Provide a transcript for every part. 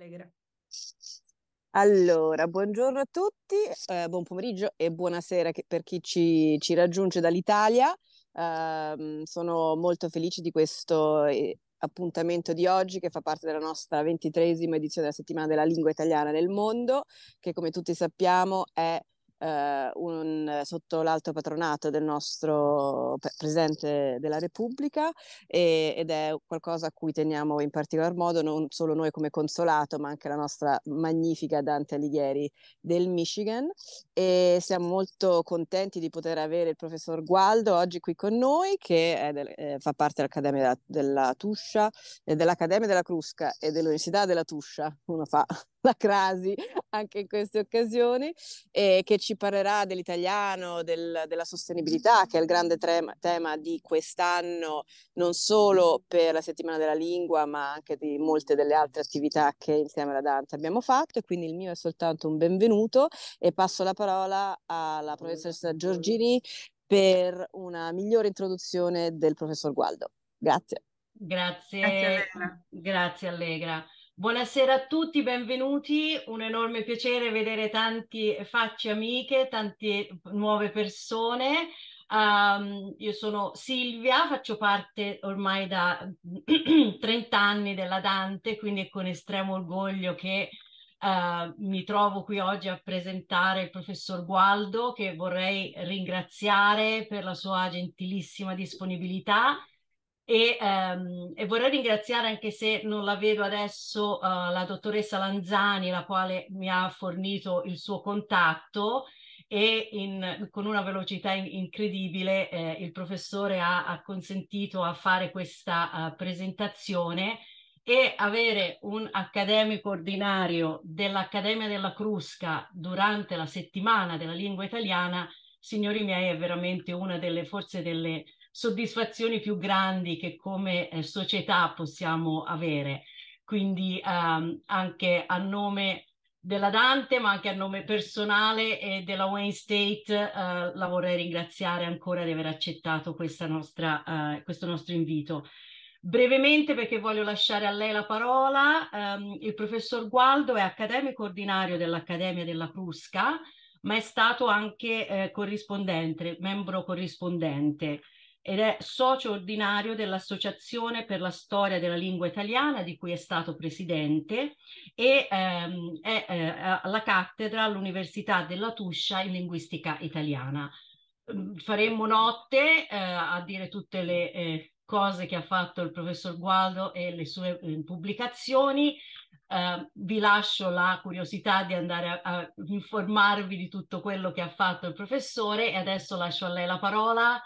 Allegre. Allora, buongiorno a tutti, eh, buon pomeriggio e buonasera per chi ci, ci raggiunge dall'Italia. Eh, sono molto felice di questo eh, appuntamento di oggi che fa parte della nostra ventitresima edizione della settimana della lingua italiana nel mondo, che come tutti sappiamo è eh, un, sotto l'alto patronato del nostro Presidente della Repubblica e, ed è qualcosa a cui teniamo in particolar modo non solo noi come consolato ma anche la nostra magnifica Dante Alighieri del Michigan e siamo molto contenti di poter avere il professor Gualdo oggi qui con noi che del, eh, fa parte dell'Accademia della, della Tuscia e eh, dell'Accademia della Crusca e dell'Università della Tuscia, uno fa la crasi anche in queste occasioni e che ci ci parlerà dell'italiano, del, della sostenibilità, che è il grande trema, tema di quest'anno, non solo per la settimana della lingua, ma anche di molte delle altre attività che insieme alla Dante abbiamo fatto. E quindi il mio è soltanto un benvenuto e passo la parola alla professoressa Giorgini per una migliore introduzione del professor Gualdo. Grazie. Grazie, grazie Allegra. Grazie, Allegra. Buonasera a tutti, benvenuti. Un enorme piacere vedere tante facce amiche, tante nuove persone. Um, io sono Silvia, faccio parte ormai da 30 anni della Dante, quindi è con estremo orgoglio che uh, mi trovo qui oggi a presentare il professor Gualdo, che vorrei ringraziare per la sua gentilissima disponibilità e, ehm, e, vorrei ringraziare anche se non la vedo adesso uh, la dottoressa Lanzani la quale mi ha fornito il suo contatto e in, con una velocità in, incredibile eh, il professore ha, ha, consentito a fare questa uh, presentazione e avere un accademico ordinario dell'Accademia della Crusca durante la settimana della lingua italiana, signori miei, è veramente una delle forze delle soddisfazioni più grandi che come eh, società possiamo avere. Quindi ehm, anche a nome della Dante, ma anche a nome personale e della Wayne State, eh, la vorrei ringraziare ancora di aver accettato nostra, eh, questo nostro invito. Brevemente, perché voglio lasciare a lei la parola, ehm, il professor Gualdo è accademico ordinario dell'Accademia della Crusca, ma è stato anche eh, corrispondente, membro corrispondente ed è socio ordinario dell'Associazione per la Storia della Lingua Italiana, di cui è stato presidente, e ehm, è eh, alla cattedra all'Università della Tuscia in Linguistica Italiana. Mm, faremmo notte eh, a dire tutte le eh, cose che ha fatto il professor Gualdo e le sue eh, pubblicazioni. Eh, vi lascio la curiosità di andare a, a informarvi di tutto quello che ha fatto il professore e adesso lascio a lei la parola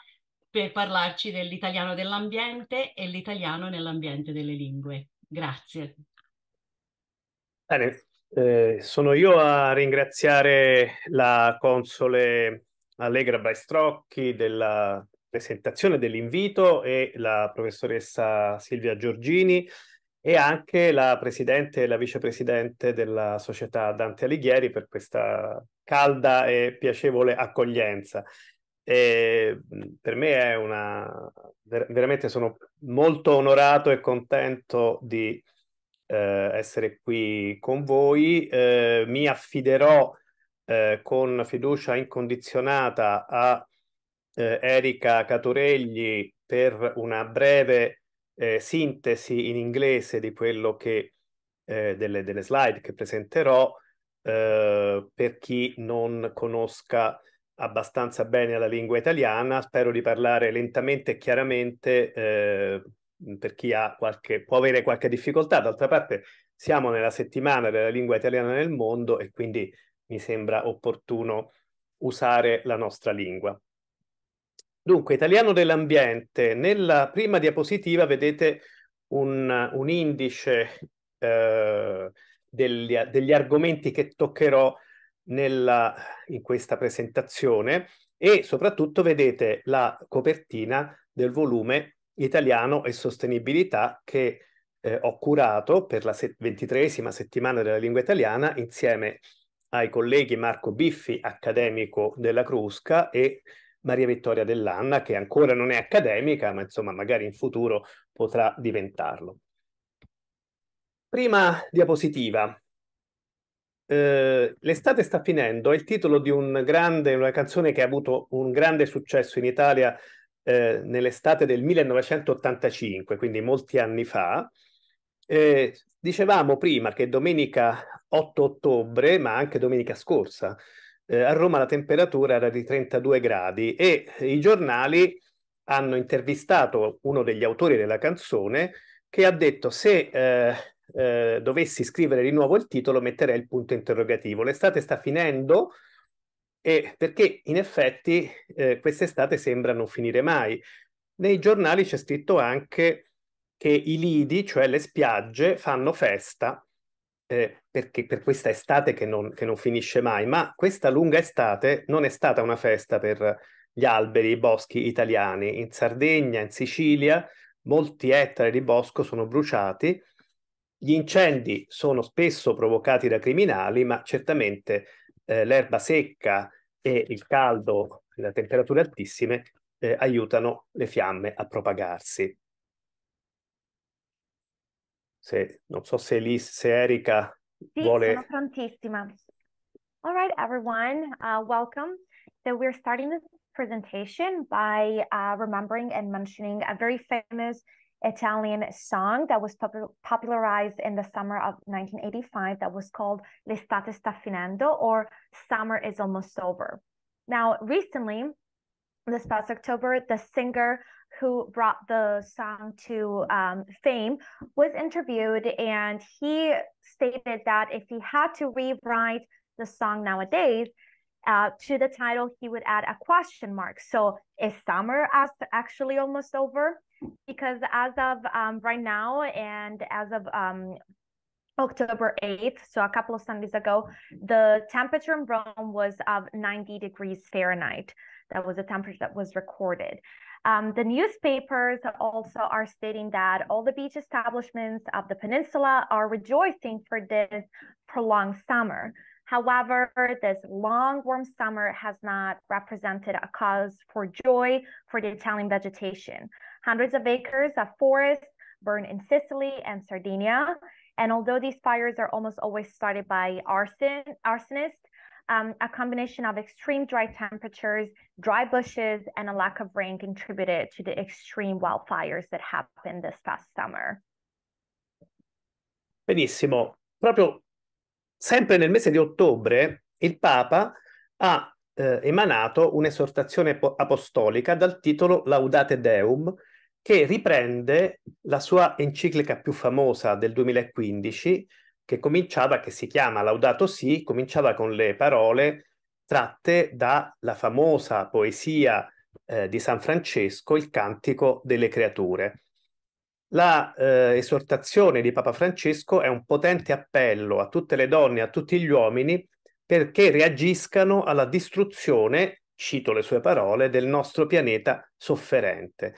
per parlarci dell'italiano dell'ambiente e l'italiano nell'ambiente delle lingue. Grazie. Bene, eh, sono io a ringraziare la console Allegra Baistrocchi della presentazione dell'invito e la professoressa Silvia Giorgini e anche la presidente e la vicepresidente della società Dante Alighieri per questa calda e piacevole accoglienza. E mhmm, per me è una... Ver- veramente sono molto onorato e contento di eh, essere qui con voi. Eh, mi affiderò eh, con fiducia incondizionata a ehm, Erika Caturegli per una breve ehm, sintesi in inglese di quello che ehm, delle, delle, slide che presenterò per chi non conosca abbastanza bene la lingua italiana, spero di parlare lentamente e chiaramente eh, per chi ha qualche, può avere qualche difficoltà. D'altra parte siamo nella settimana della lingua italiana nel mondo e quindi mi sembra opportuno usare la nostra lingua. Dunque, italiano dell'ambiente. Nella prima diapositiva vedete un, un indice eh, degli, degli argomenti che toccherò nella, in questa presentazione e soprattutto vedete la copertina del volume Italiano e Sostenibilità che eh, ho curato per la ventitresima ventitreesima settimana della lingua italiana insieme ai colleghi Marco Biffi, accademico della Crusca, e Maria Vittoria Dell'Anna, che ancora non è accademica, ma insomma magari in futuro potrà diventarlo. Prima diapositiva. Eh, L'estate sta finendo è il titolo di un grande, una canzone che ha avuto un grande successo in Italia eh, nell'estate del 1985, quindi molti anni fa. Eh, dicevamo prima che domenica 8 ottobre, ma anche domenica scorsa, eh, a Roma la temperatura era di 32 gradi e i giornali hanno intervistato uno degli autori della canzone che ha detto se eh, eh, dovessi scrivere di nuovo il titolo metterei il punto interrogativo. L'estate sta finendo e perché in effetti eh, quest'estate sembra non finire mai. Nei giornali c'è scritto anche che i lidi, cioè le spiagge, fanno festa eh, perché, per questa estate che non, che non finisce mai, ma questa lunga estate non è stata una festa per gli alberi, i boschi italiani. In Sardegna, in Sicilia, molti ettari di bosco sono bruciati gli incendi sono spesso provocati da criminali, ma certamente eh, l'erba secca e il caldo, e le temperature altissime, eh, aiutano le fiamme a propagarsi. Se, non so se, Elis, se Erika sì, vuole... sono prontissima. All right, everyone, uh, welcome. So we're starting this presentation by uh, remembering and mentioning a very famous Italian song that was popularized in the summer of 1985 that was called L'estate sta finendo or Summer is Almost Over. Now, recently, this past October, the singer who brought the song to um, fame was interviewed, and he stated that if he had to rewrite the song nowadays, uh, to the title, he would add a question mark. So, is summer actually almost over? because as of um, right now and as of um, October 8th, so a couple of Sundays ago, the temperature in Rome was of 90 degrees Fahrenheit. That was the temperature that was recorded. Um, the newspapers also are stating that all the beach establishments of the peninsula are rejoicing for this prolonged summer. However, this long, warm summer has not represented a cause for joy for the Italian vegetation. Hundreds of acres of forest burned in Sicily and Sardinia. And although these fires are almost always started by arson arsonists, um, a combination of extreme dry temperatures, dry bushes, and a lack of rain contributed to the extreme wildfires that happened this past summer. Benissimo. Proprio sempre nel mese di ottobre il Papa ha eh, emanato un'esortazione apostolica dal titolo Laudate Deum, che riprende la sua enciclica più famosa del 2015, che cominciava, che si chiama Laudato Si, cominciava con le parole tratte dalla famosa poesia eh, di San Francesco, il Cantico delle Creature. La eh, esortazione di Papa Francesco è un potente appello a tutte le donne e a tutti gli uomini perché reagiscano alla distruzione, cito le sue parole, del nostro pianeta sofferente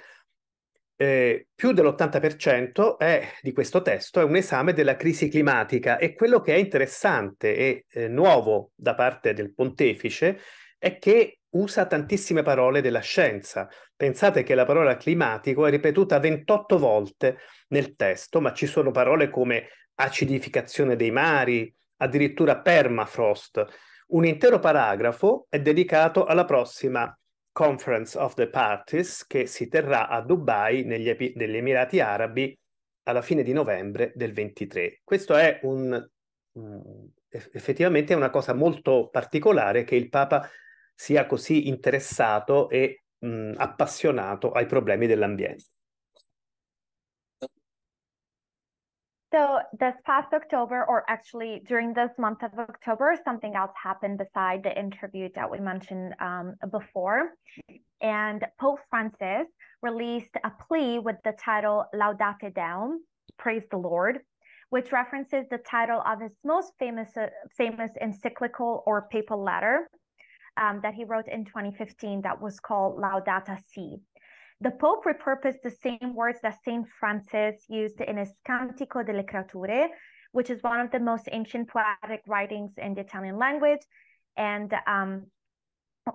eh, più dell'80% è, di questo testo è un esame della crisi climatica e quello che è interessante e eh, nuovo da parte del pontefice è che usa tantissime parole della scienza. Pensate che la parola climatico è ripetuta 28 volte nel testo, ma ci sono parole come acidificazione dei mari, addirittura permafrost. Un intero paragrafo è dedicato alla prossima Conference of the Parties che si terrà a Dubai negli, negli Emirati Arabi alla fine di novembre del 23. Questo è un, effettivamente è una cosa molto particolare che il Papa sia così interessato e mh, appassionato ai problemi dell'ambiente. So this past October, or actually during this month of October, something else happened beside the interview that we mentioned um, before. And Pope Francis released a plea with the title Laudate Deum, Praise the Lord, which references the title of his most famous, uh, famous encyclical or papal letter um, that he wrote in 2015 that was called Laudata Si'. The Pope repurposed the same words that St. Francis used in his Cantico delle Creature, which is one of the most ancient poetic writings in the Italian language. And um,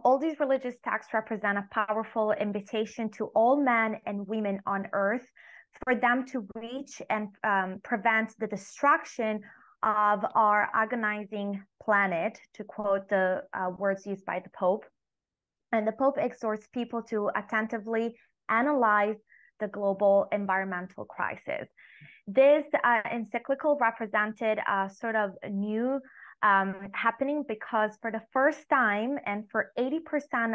all these religious texts represent a powerful invitation to all men and women on earth for them to reach and um, prevent the destruction of our agonizing planet, to quote the uh, words used by the Pope. And the Pope exhorts people to attentively analyze the global environmental crisis. This uh, encyclical represented a sort of new um, happening because for the first time and for 80%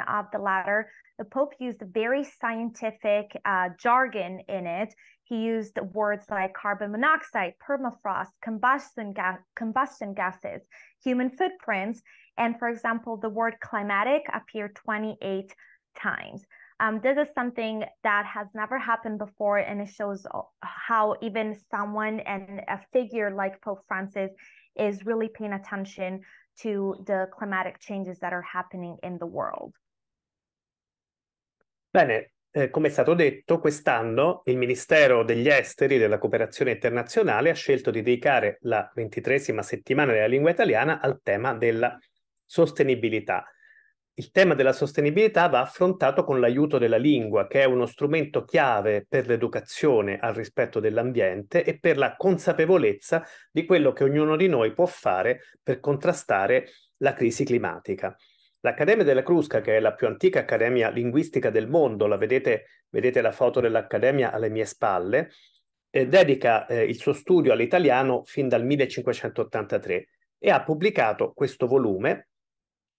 of the latter, the Pope used very scientific uh, jargon in it. He used words like carbon monoxide, permafrost, combustion, ga- combustion gases, human footprints, and for example, the word climatic appeared 28 times. Um, this is something that has never happened before, and it shows uh, how even someone and a figure like Pope Francis is really paying attention to the climatic changes that are happening in the world. Bene, eh, come è stato detto, quest'anno il Ministero degli Esteri della Cooperazione Internazionale ha scelto di dedicare la ventitresima settimana della lingua italiana al tema della sostenibilità il tema della sostenibilità va affrontato con l'aiuto della lingua, che è uno strumento chiave per l'educazione al rispetto dell'ambiente e per la consapevolezza di quello che ognuno di noi può fare per contrastare la crisi climatica. L'Accademia della Crusca, che è la più antica accademia linguistica del mondo, la vedete, vedete la foto dell'Accademia alle mie spalle, eh, dedica eh, il suo studio all'italiano fin dal 1583 e ha pubblicato questo volume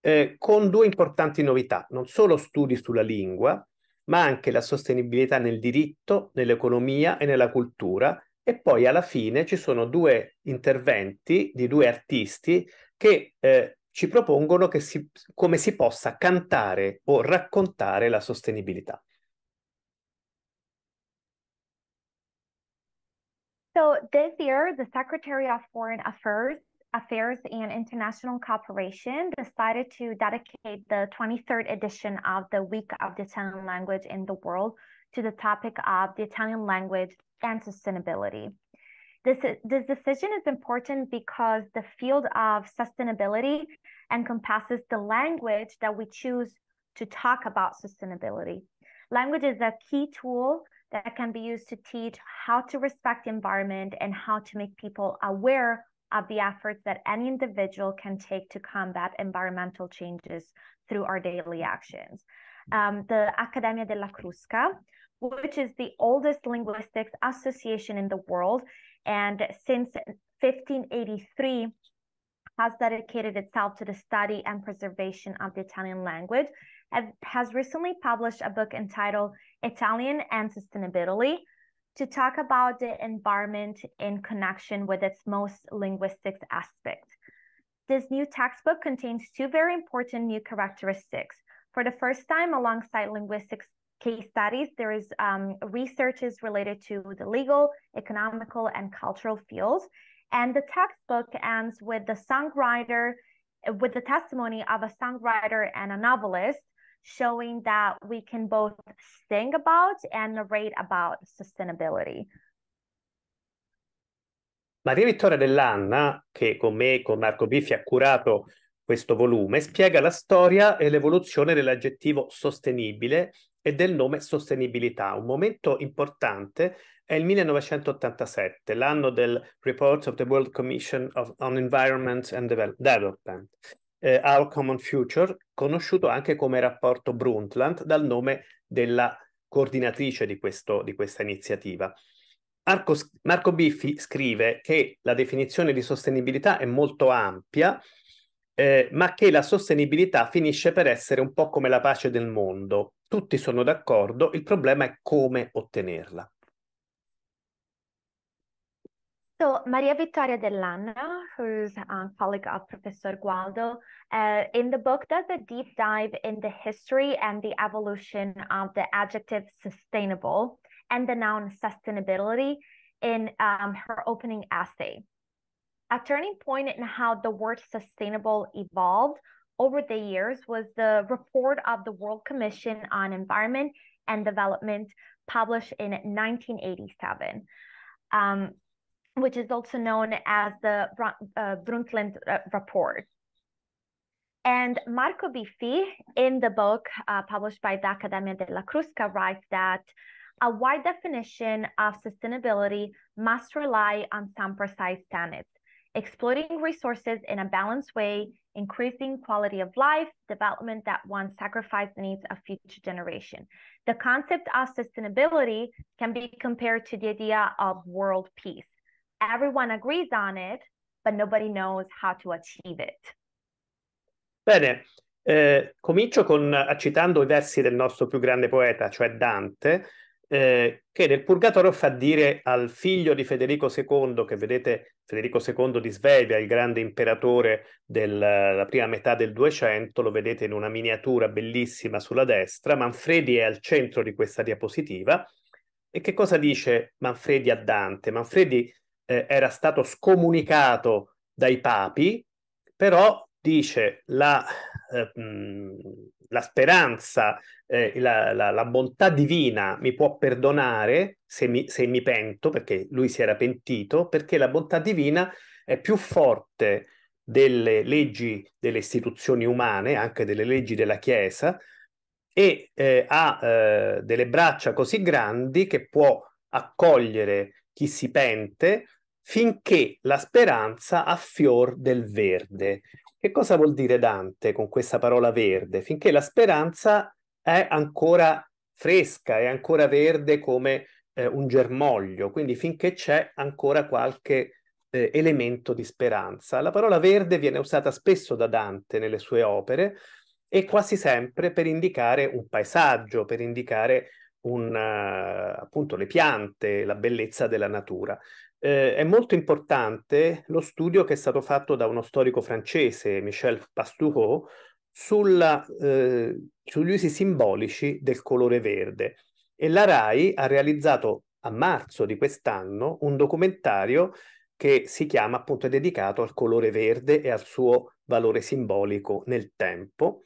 eh, con due importanti novità, non solo studi sulla lingua, ma anche la sostenibilità nel diritto, nell'economia e nella cultura. E poi alla fine ci sono due interventi di due artisti che eh, ci propongono si, come si possa cantare o raccontare la sostenibilità. So this year, the Secretary of Foreign Affairs Affairs and International Cooperation decided to dedicate the 23rd edition of the Week of the Italian Language in the World to the topic of the Italian language and sustainability. This, this decision is important because the field of sustainability encompasses the language that we choose to talk about sustainability. Language is a key tool that can be used to teach how to respect the environment and how to make people aware of the efforts that any individual can take to combat environmental changes through our daily actions. Um, the Accademia della Crusca, which is the oldest linguistics association in the world, and since 1583, has dedicated itself to the study and preservation of the Italian language has recently published a book entitled Italian and Sustainability to talk about the environment in connection with its most linguistic aspect. This new textbook contains two very important new characteristics. For the first time, alongside linguistics case studies, there is um, researches related to the legal, economical, and cultural fields. And the textbook ends with the songwriter, with the testimony of a songwriter and a novelist showing that we can both think about and narrate about sustainability. Maria Vittoria Dell'Anna, che con me e con Marco Biffi ha curato questo volume, spiega la storia e l'evoluzione dell'aggettivo sostenibile e del nome sostenibilità. Un momento importante è il 1987, l'anno del Report of the World Commission of, on Environment and Development, eh, Our Common Future, conosciuto anche come rapporto Brundtland dal nome della coordinatrice di, questo, di questa iniziativa. Marco, Marco Biffi scrive che la definizione di sostenibilità è molto ampia, eh, ma che la sostenibilità finisce per essere un po' come la pace del mondo. Tutti sono d'accordo, il problema è come ottenerla. So Maria Vittoria Dell'Anna, who's a um, colleague of Professor Gualdo, uh, in the book does a deep dive in the history and the evolution of the adjective sustainable and the noun sustainability in um, her opening essay. A turning point in how the word sustainable evolved over the years was the report of the World Commission on Environment and Development published in 1987. Um, which is also known as the uh, Brundtland uh, Report. And Marco Biffi, in the book uh, published by the de della Crusca, writes that a wide definition of sustainability must rely on some precise tenets exploiting resources in a balanced way, increasing quality of life, development that won't sacrifice needs of future generation. The concept of sustainability can be compared to the idea of world peace. everyone agrees on it, but nobody knows how to achieve it. Bene, eh, comincio con, citando i versi del nostro più grande poeta, cioè Dante, eh, che nel Purgatorio fa dire al figlio di Federico II, che vedete Federico II di Svevia, il grande imperatore della prima metà del 200, lo vedete in una miniatura bellissima sulla destra, Manfredi è al centro di questa diapositiva. E che cosa dice Manfredi a Dante? Manfredi eh, era stato scomunicato dai papi, però dice la, eh, la speranza, eh, la, la, la, bontà divina mi può perdonare se mi, se mi, pento, perché lui si era pentito, perché la bontà divina è più forte delle leggi delle istituzioni umane, anche delle leggi della Chiesa, e eh, ha eh, delle braccia così grandi che può accogliere chi si pente finché la speranza ha fior del verde. Che cosa vuol dire Dante con questa parola verde? Finché la speranza è ancora fresca, è ancora verde come eh, un germoglio, quindi finché c'è ancora qualche eh, elemento di speranza. La parola verde viene usata spesso da Dante nelle sue opere e quasi sempre per indicare un paesaggio, per indicare un, uh, appunto le piante, la bellezza della natura eh, è molto importante lo studio che è stato fatto da uno storico francese, Michel Pastoureau, sulla, eh, sugli usi simbolici del colore verde. E la RAI ha realizzato a marzo di quest'anno un documentario che si chiama appunto dedicato al colore verde e al suo valore simbolico nel tempo.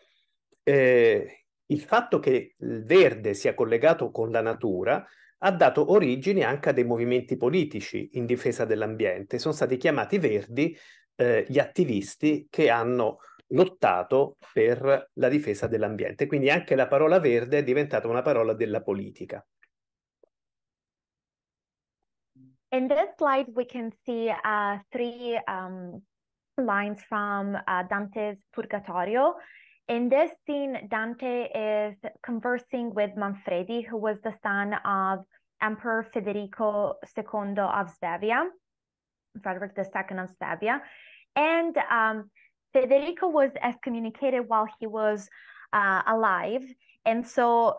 Eh, il fatto che il verde sia collegato con la natura ha dato origine anche a dei movimenti politici in difesa dell'ambiente. Sono stati chiamati verdi eh, gli attivisti che hanno lottato per la difesa dell'ambiente. Quindi anche la parola verde è diventata una parola della politica. In this slide we can see uh, three um, lines from uh, Dante's Purgatorio In this scene, Dante is conversing with Manfredi, who was the son of Emperor Federico II of Swabia, Frederick II of Swabia. And um, Federico was excommunicated while he was uh, alive. And so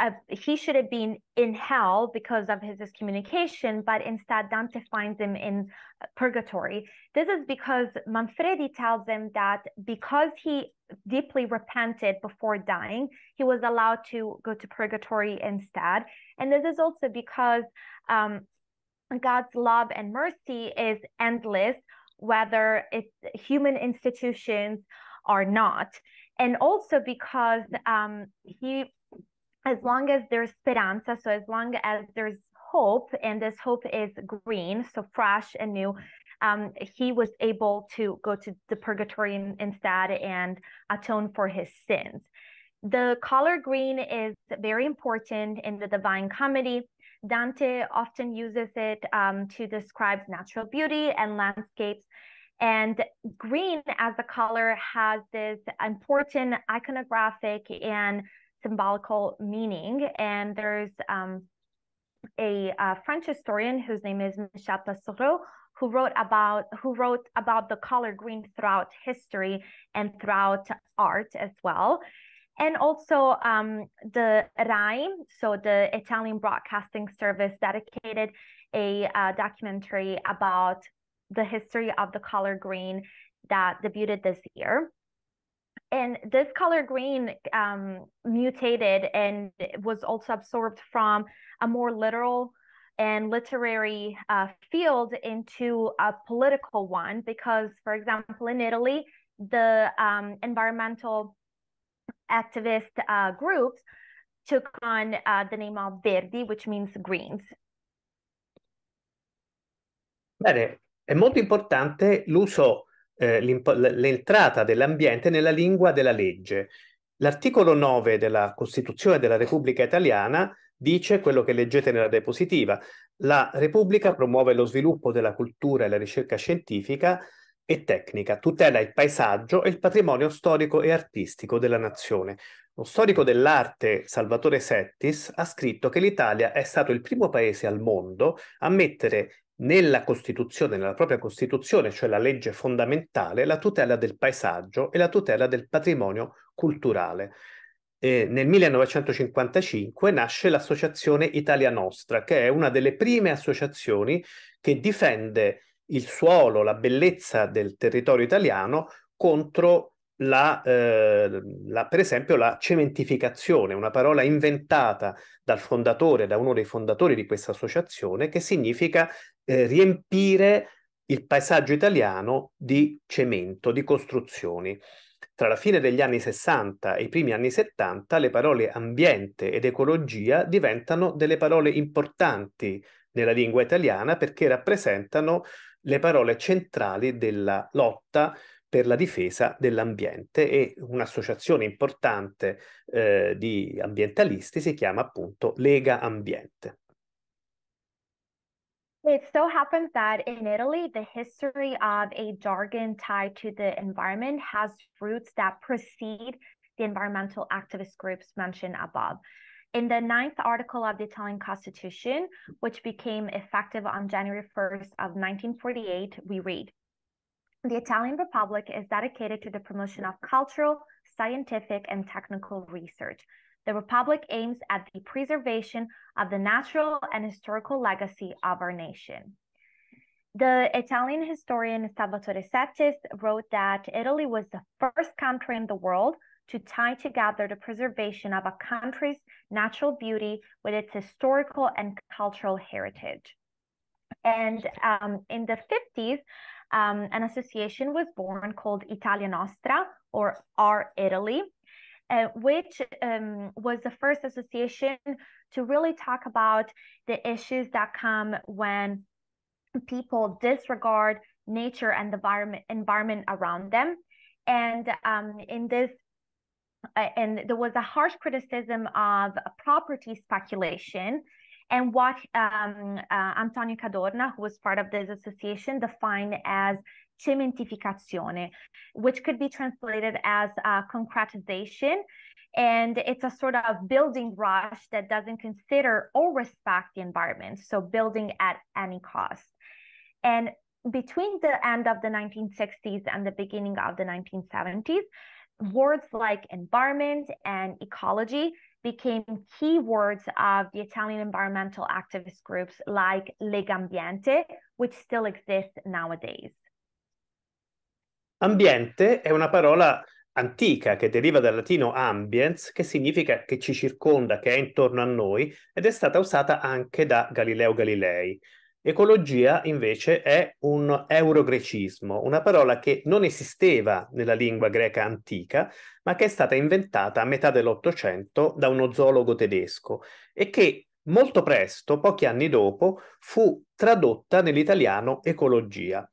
uh, he should have been in hell because of his discommunication, but instead Dante finds him in purgatory. This is because Manfredi tells him that because he deeply repented before dying, he was allowed to go to purgatory instead. And this is also because um, God's love and mercy is endless, whether it's human institutions or not. And also because um, he as long as there's speranza, so as long as there's hope, and this hope is green, so fresh and new, um, he was able to go to the purgatory instead and atone for his sins. The color green is very important in the Divine Comedy. Dante often uses it um, to describe natural beauty and landscapes. And green as a color has this important iconographic and symbolical meaning. And there's um, a, a uh, French historian whose name is Michel Passereau, who wrote about who wrote about the color green throughout history and throughout art as well. And also um, the RAI, so the Italian Broadcasting Service, dedicated a uh, documentary about the history of the color green that debuted this year and this color green um, mutated and was also absorbed from a more literal and literary uh, field into a political one because, for example, in Italy, the um, environmental activist uh, groups took on uh, the name of Verdi, which means greens. Bene, è molto importante l'uso eh, l'entrata dell'ambiente nella lingua della legge. L'articolo 9 della Costituzione della Repubblica Italiana dice quello che leggete nella diapositiva. La Repubblica promuove lo sviluppo della cultura e la ricerca scientifica e tecnica, tutela il paesaggio e il patrimonio storico e artistico della nazione. Lo storico dell'arte Salvatore Settis ha scritto che l'Italia è stato il primo paese al mondo a mettere nella Costituzione, nella propria Costituzione, cioè la legge fondamentale, la tutela del paesaggio e la tutela del patrimonio culturale. Eh, nel 1955 nasce l'Associazione Italia Nostra, che è una delle prime associazioni che difende il suolo, la bellezza del territorio italiano contro la, eh, la, per esempio la cementificazione, una parola inventata dal fondatore, da uno dei fondatori di questa associazione, che significa eh, riempire il paesaggio italiano di cemento, di costruzioni. Tra la fine degli anni 60 e i primi anni 70 le parole ambiente ed ecologia diventano delle parole importanti nella lingua italiana perché rappresentano le parole centrali della lotta per la difesa dell'ambiente e un'associazione importante eh, di ambientalisti si chiama appunto Lega Ambiente. It so happens that in Italy, the history of a jargon tied to the environment has roots that precede the environmental activist groups mentioned above. In the ninth article of the Italian Constitution, which became effective on January 1st of 1948, we read, the Italian Republic is dedicated to the promotion of cultural, scientific, and technical research the Republic aims at the preservation of the natural and historical legacy of our nation. The Italian historian Salvatore Settis wrote that Italy was the first country in the world to tie together the preservation of a country's natural beauty with its historical and cultural heritage. And um, in the 50s, um, an association was born called Italia Nostra or Our Italy, uh, which um, was the first association to really talk about the issues that come when people disregard nature and the environment, environment around them. And um, in this, uh, and there was a harsh criticism of property speculation. And what um, uh, Antonio Cadorna, who was part of this association, defined as cementificazione, which could be translated as uh, concretization. And it's a sort of building rush that doesn't consider or respect the environment. So, building at any cost. And between the end of the 1960s and the beginning of the 1970s, words like environment and ecology became key words of the Italian environmental activist groups like Legambiente, which still exists nowadays. Ambiente è una parola antica che deriva dal latino ambiens, che significa che ci circonda, che è intorno a noi, ed è stata usata anche da Galileo Galilei. Ecologia invece è un eurogrecismo, una parola che non esisteva nella lingua greca antica, ma che è stata inventata a metà dell'Ottocento da uno zoologo tedesco e che molto presto, pochi anni dopo, fu tradotta nell'italiano ecologia.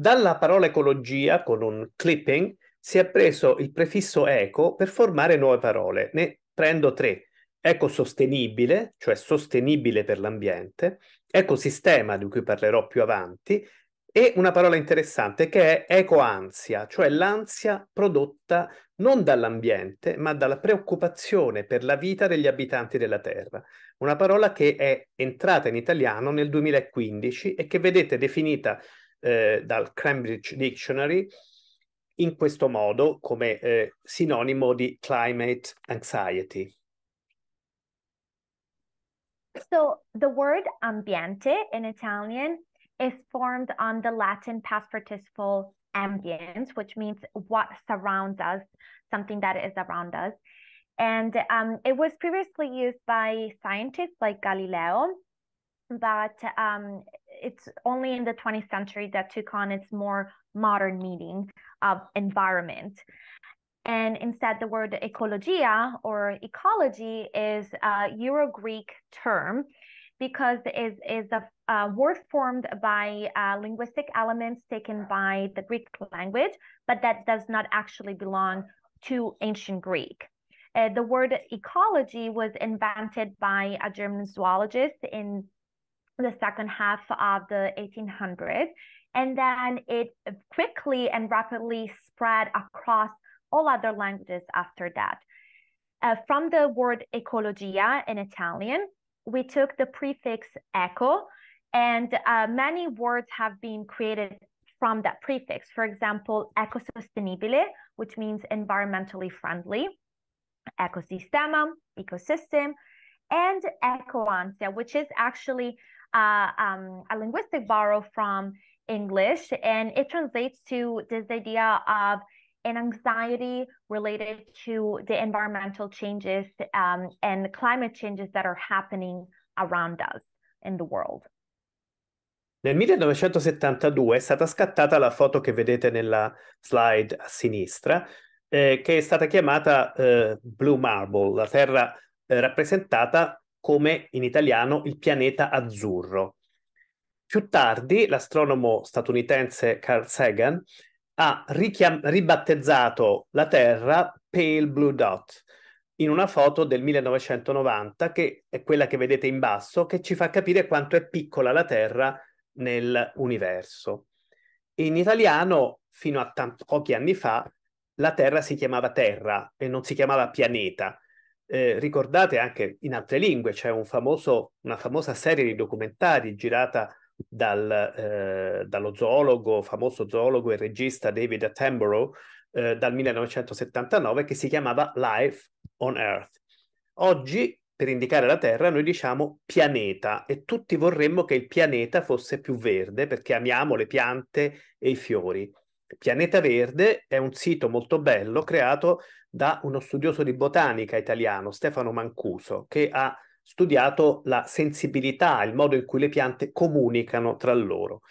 Dalla parola ecologia, con un clipping, si è preso il prefisso eco per formare nuove parole. Ne prendo tre. Ecosostenibile, cioè sostenibile per l'ambiente, ecosistema, di cui parlerò più avanti, e una parola interessante che è ecoansia, cioè l'ansia prodotta non dall'ambiente, ma dalla preoccupazione per la vita degli abitanti della Terra. Una parola che è entrata in italiano nel 2015 e che vedete definita eh, dal Cambridge Dictionary in questo modo come eh, sinonimo di climate anxiety. So the word ambiente in Italian is formed on the Latin past participle ambience, which means what surrounds us, something that is around us. And um, it was previously used by scientists like Galileo, but um, it's only in the 20th century that took on its more modern meaning of environment. And instead, the word ecologia or ecology is a Euro Greek term because it is, a, a word formed by uh, linguistic elements taken by the Greek language, but that does not actually belong to ancient Greek. Uh, the word ecology was invented by a German zoologist in the second half of the 1800s. And then it quickly and rapidly spread across all other languages after that. Uh, from the word ecologia in Italian, we took the prefix eco, and uh, many words have been created from that prefix. For example, ecosostenibile, which means environmentally friendly, ecosistema, ecosystem, and ecoansia, which is actually uh, um, a linguistic borrow from English, and it translates to this idea of an anxiety related to the environmental changes um, and climate changes that are happening around us in the world. Nel 1972 è stata scattata la foto che vedete nella slide a sinistra, eh, che è stata chiamata eh, Blue Marble, la terra eh, rappresentata come in italiano il pianeta azzurro. Più tardi l'astronomo statunitense Carl Sagan ha richiam- ribattezzato la Terra Pale Blue Dot in una foto del 1990, che è quella che vedete in basso, che ci fa capire quanto è piccola la Terra nell'universo. In italiano, fino a t- pochi anni fa, la Terra si chiamava Terra e non si chiamava pianeta eh, ricordate anche in altre lingue, c'è un una famosa serie di documentari girata dal, eh, dallo zoologo, famoso zoologo e regista David Attenborough eh, dal 1979 che si chiamava Life on Earth. Oggi, per indicare la Terra, noi diciamo pianeta e tutti vorremmo che il pianeta fosse più verde perché amiamo le piante e i fiori. Pianeta Verde è un sito molto bello creato da uno studioso di botanica italiano, Stefano Mancuso, che ha studiato la sensibilità, il modo in cui le piante comunicano tra loro.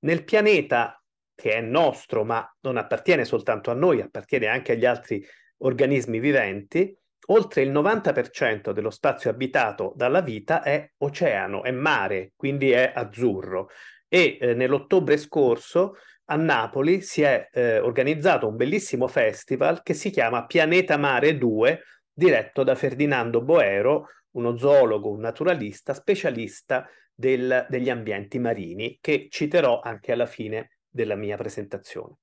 Nel pianeta, che è nostro, ma non appartiene soltanto a noi, appartiene anche agli altri organismi viventi, oltre il 90% dello spazio abitato dalla vita è oceano, è mare, quindi è azzurro. E eh, nell'ottobre scorso a Napoli si è eh, organizzato un bellissimo festival che si chiama Pianeta Mare 2, diretto da Ferdinando Boero, uno zoologo, un naturalista, specialista del, degli ambienti marini, che citerò anche alla fine della mia presentazione.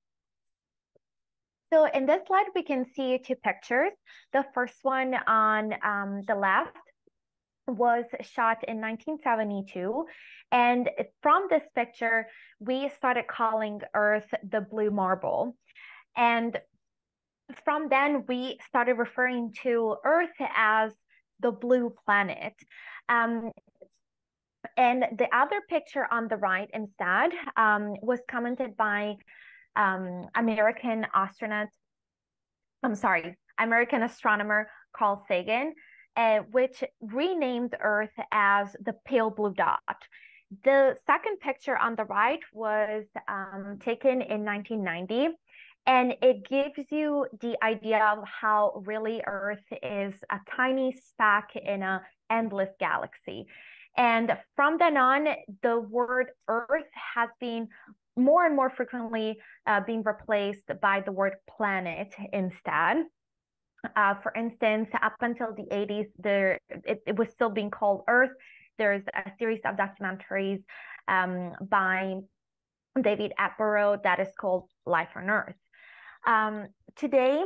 So in this slide we can see two pictures. The first one on um, the left was shot in 1972. And from this picture, we started calling Earth the blue marble. And from then, we started referring to Earth as the blue planet. Um, and the other picture on the right instead um, was commented by um, American astronaut, I'm sorry, American astronomer Carl Sagan uh, which renamed Earth as the pale blue dot. The second picture on the right was um, taken in 1990, and it gives you the idea of how really Earth is a tiny speck in an endless galaxy. And from then on, the word Earth has been more and more frequently uh, being replaced by the word planet instead. Uh, for instance, up until the 80s, there it, it was still being called Earth. There's a series of documentaries um, by David Attenborough that is called Life on Earth. Um, today,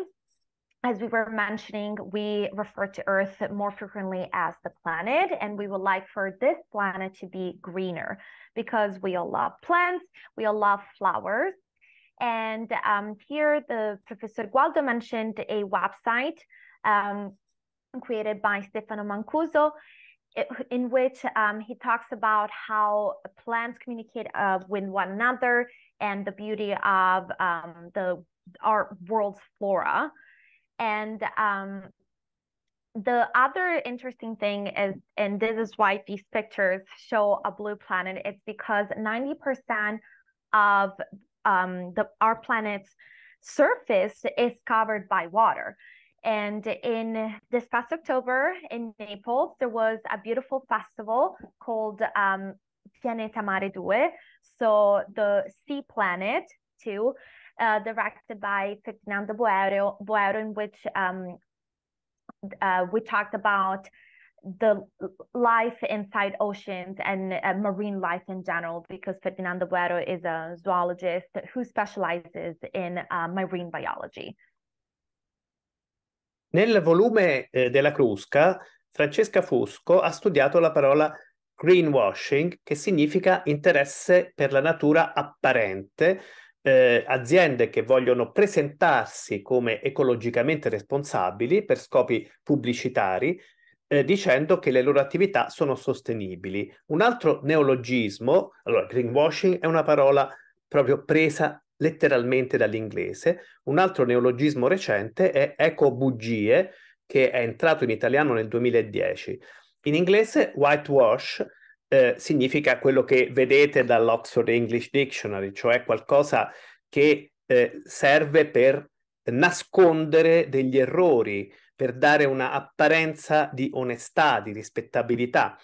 as we were mentioning, we refer to Earth more frequently as the planet, and we would like for this planet to be greener because we all love plants, we all love flowers, and um, here, the Professor Gualdo mentioned a website um, created by Stefano Mancuso, in which um, he talks about how plants communicate uh, with one another and the beauty of um, the our world's flora. And um, the other interesting thing is, and this is why these pictures show a blue planet, it's because 90% of um, the, our planet's surface is covered by water. And in this past October in Naples, there was a beautiful festival called um, Pianeta Mare Due. so the sea planet too, uh, directed by Fernando Boero, Boero in which um, uh, we talked about the life inside oceans and uh, marine life in general because Ferdinando Buero is a zoologist who specializes in uh, marine biology. Nel volume eh, della Crusca, Francesca Fusco ha studiato la parola greenwashing, che significa interesse per la natura apparente, eh, aziende che vogliono presentarsi come ecologicamente responsabili per scopi pubblicitari, eh, dicendo che le loro attività sono sostenibili. Un altro neologismo, allora greenwashing è una parola proprio presa letteralmente dall'inglese, un altro neologismo recente è ecobugie che è entrato in italiano nel 2010. In inglese whitewash eh, significa quello che vedete dall'Oxford English Dictionary, cioè qualcosa che eh, serve per nascondere degli errori, per dare un'apparenza di onestà, di rispettabilità.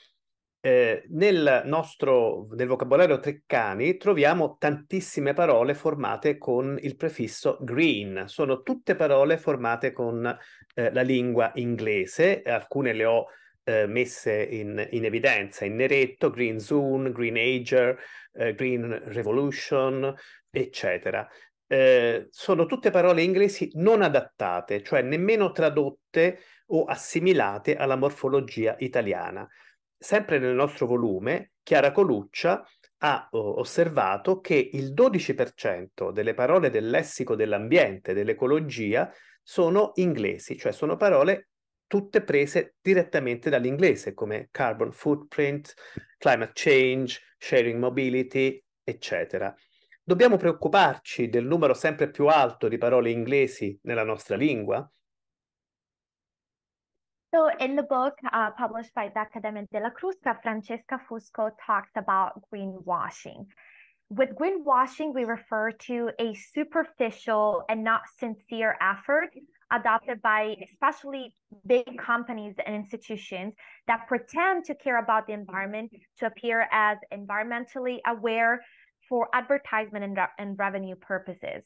Eh, nel nostro nel vocabolario Treccani troviamo tantissime parole formate con il prefisso green, sono tutte parole formate con eh, la lingua inglese, alcune le ho eh, messe in, in, evidenza, in neretto, green zone, green ager, eh, green revolution, eccetera. Eh, sono tutte parole inglesi non adattate, cioè nemmeno tradotte o assimilate alla morfologia italiana. Sempre nel nostro volume, Chiara Coluccia ha oh, osservato che il 12% delle parole del lessico dell'ambiente, dell'ecologia, sono inglesi, cioè sono parole tutte prese direttamente dall'inglese, come carbon footprint, climate change, sharing mobility, eccetera. Dobbiamo preoccuparci del numero sempre più alto di parole inglesi nella nostra lingua? So in the book uh, published by the Accademia della Crusca, Francesca Fusco talks about greenwashing. With greenwashing, we refer to a superficial and not sincere effort adopted by especially big companies and institutions that pretend to care about the environment, to appear as environmentally aware, for advertisement and, re- and revenue purposes.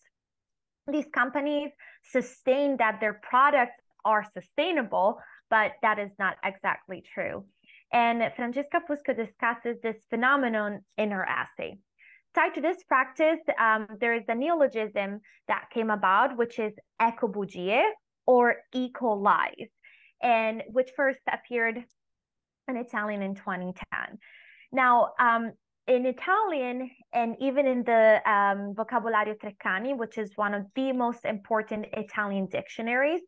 These companies sustain that their products are sustainable, but that is not exactly true. And Francesca Fusco discusses this phenomenon in her essay. Tied to this practice, um, there is a neologism that came about, which is ecobugie or eco lies, and which first appeared in Italian in 2010. Now, um, in Italian and even in the um, Vocabolario Treccani, which is one of the most important Italian dictionaries,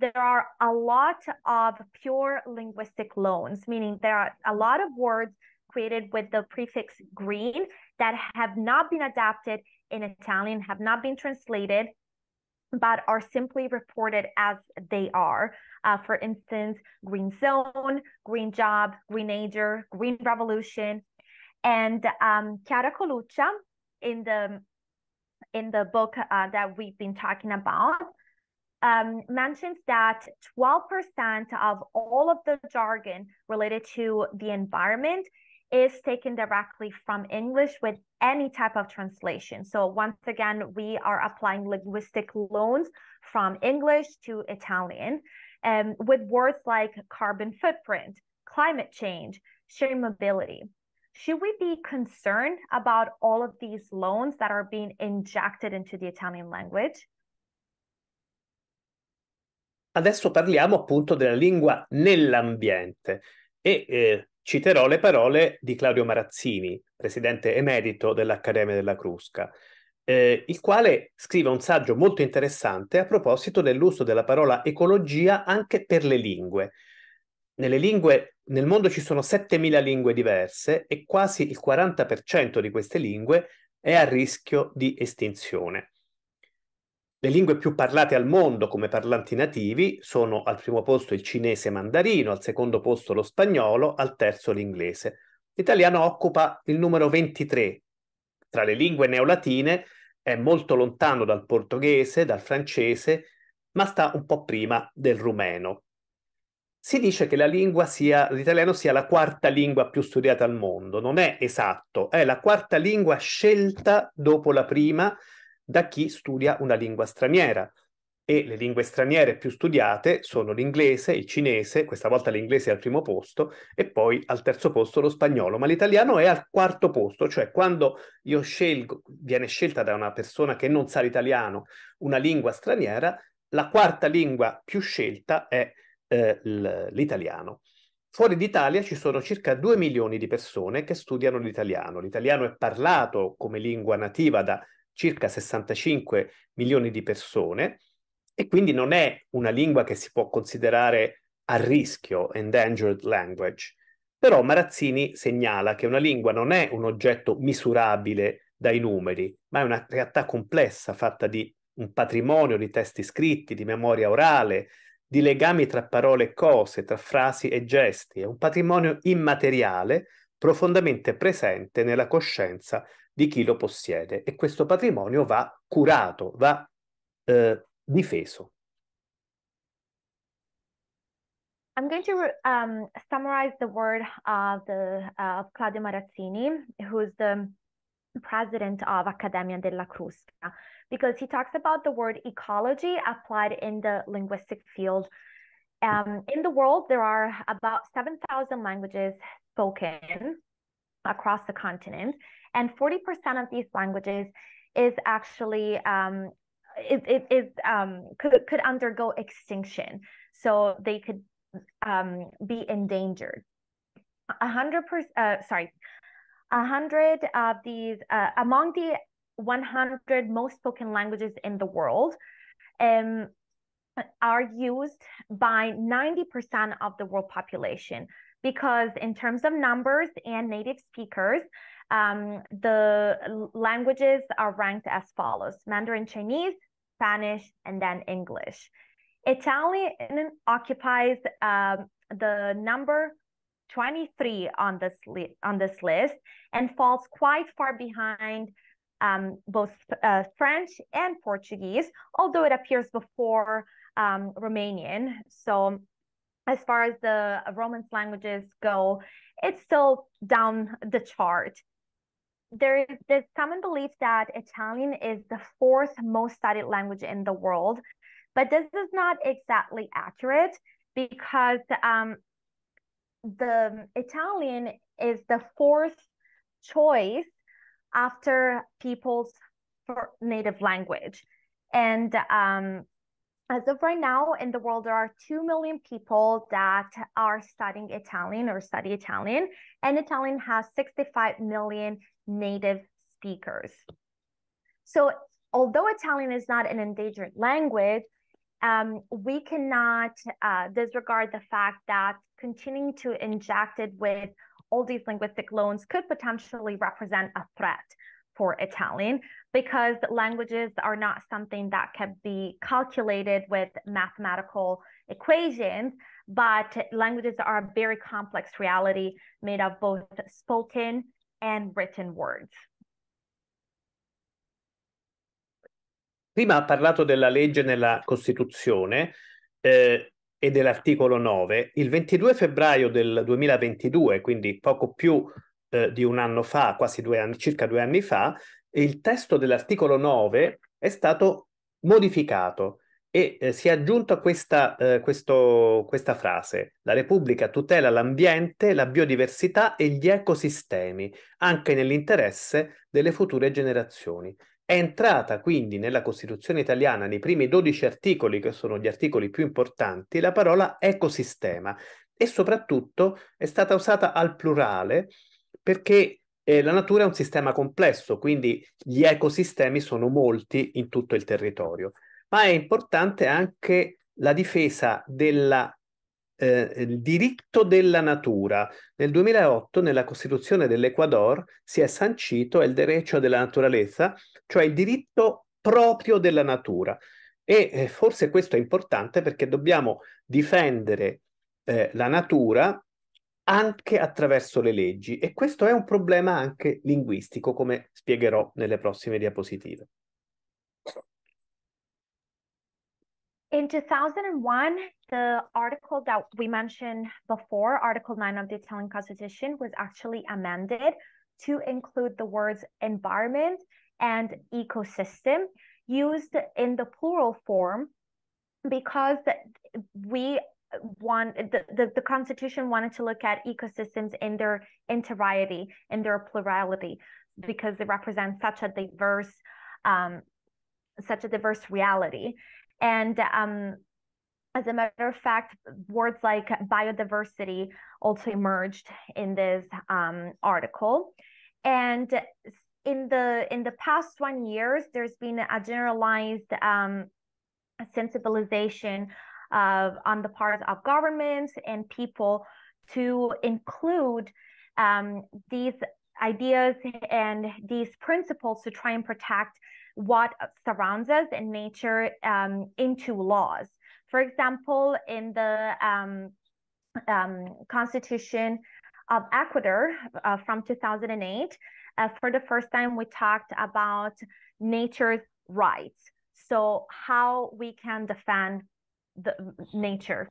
there are a lot of pure linguistic loans, meaning there are a lot of words created with the prefix green that have not been adapted in Italian, have not been translated, but are simply reported as they are. Uh, for instance, green zone, green job, green ager, green revolution, and um, Chiara Coluccia in the in the book uh, that we've been talking about um, mentions that 12% of all of the jargon related to the environment is taken directly from English with any type of translation. So, once again, we are applying linguistic loans from English to Italian um, with words like carbon footprint, climate change, sharing mobility. Should we be concerned about all of these loans that are being injected into the Italian language? Adesso parliamo appunto della lingua nell'ambiente e eh, citerò le parole di Claudio Marazzini, presidente emerito dell'Accademia della Crusca, eh, il quale scrive un saggio molto interessante a proposito dell'uso della parola ecologia anche per le lingue. Nelle lingue nel mondo ci sono 7.000 lingue diverse e quasi il 40% di queste lingue è a rischio di estinzione. Le lingue più parlate al mondo come parlanti nativi sono al primo posto il cinese mandarino, al secondo posto lo spagnolo, al terzo l'inglese. L'italiano occupa il numero 23. Tra le lingue neolatine è molto lontano dal portoghese, dal francese, ma sta un po' prima del rumeno. Si dice che la lingua sia, l'italiano sia la quarta lingua più studiata al mondo, non è esatto, è la quarta lingua scelta dopo la prima da chi studia una lingua straniera e le lingue straniere più studiate sono l'inglese, il cinese, questa volta l'inglese è al primo posto, e poi al terzo posto lo spagnolo, ma l'italiano è al quarto posto, cioè quando io scelgo, viene scelta da una persona che non sa l'italiano una lingua straniera, la quarta lingua più scelta è eh, l'italiano. Fuori d'Italia ci sono circa 2 milioni di persone che studiano l'italiano. L'italiano è parlato come lingua nativa da circa 65 milioni di persone e quindi non è una lingua che si può considerare a rischio, endangered language. Però Marazzini segnala che una lingua non è un oggetto misurabile dai numeri, ma è una realtà complessa fatta di un patrimonio di testi scritti, di memoria orale, di legami tra parole e cose, tra frasi e gesti, è un patrimonio immateriale profondamente presente nella coscienza di chi lo possiede e questo patrimonio va curato, va eh, difeso. I'm going to um, summarize the word of, the, uh, of Claudio Marazzini, who is the president of Accademia della Crusca. because he talks about the word ecology applied in the linguistic field. Um, in the world, there are about 7,000 languages spoken across the continent, and 40% of these languages is actually um, it, um, could could undergo extinction, so they could um, be endangered. A hundred percent, uh, sorry, a hundred of these uh, among the 100 most spoken languages in the world um, are used by 90% of the world population because in terms of numbers and native speakers um, the languages are ranked as follows mandarin chinese spanish and then english italian occupies um, the number 23 on this li- on this list and falls quite far behind um, both uh, French and Portuguese, although it appears before um, Romanian. So, as far as the Romance languages go, it's still down the chart. There is this common belief that Italian is the fourth most studied language in the world, but this is not exactly accurate because um, the Italian is the fourth choice after people's native language. And um, as of right now in the world, there are 2 million people that are studying Italian or study Italian, and Italian has 65 million native speakers. So, although Italian is not an endangered language, um, we cannot uh, disregard the fact that continuing to inject it with all these linguistic loans could potentially represent a threat for Italian because languages are not something that can be calculated with mathematical equations, but languages are a very complex reality made of both spoken and written words. Prima ha parlato della legge nella Costituzione. Eh, e dell'articolo 9, il 22 febbraio del 2022, quindi poco più eh, di un anno fa, quasi due anni, circa due anni fa, il testo dell'articolo 9 è stato modificato e eh, si è aggiunta questa, eh, questa frase. La Repubblica tutela l'ambiente, la biodiversità e gli ecosistemi, anche nell'interesse delle future generazioni. È entrata quindi nella Costituzione italiana, nei primi 12 articoli, che sono gli articoli più importanti, la parola ecosistema e soprattutto è stata usata al plurale perché eh, la natura è un sistema complesso, quindi gli ecosistemi sono molti in tutto il territorio. Ma è importante anche la difesa della eh, il diritto della natura. Nel 2008 nella Costituzione dell'Ecuador si è sancito il derecho della naturalezza, cioè il diritto proprio della natura. E eh, forse questo è importante perché dobbiamo difendere eh, la natura anche attraverso le leggi e questo è un problema anche linguistico, come spiegherò nelle prossime diapositive. In 2001, the article that we mentioned before, Article 9 of the Italian Constitution, was actually amended to include the words environment and ecosystem used in the plural form because we want the, the, the constitution wanted to look at ecosystems in their entirety in their plurality because they represent such a diverse um, such a diverse reality and um, as a matter of fact, words like biodiversity also emerged in this um, article. And in the in the past one years, there's been a generalized um, sensibilization of, on the part of governments and people to include um, these ideas and these principles to try and protect what surrounds us in nature um, into laws. For example, in the um, um, Constitution of Ecuador uh, from 2008, uh, for the first time, we talked about nature's rights. So, how we can defend the nature.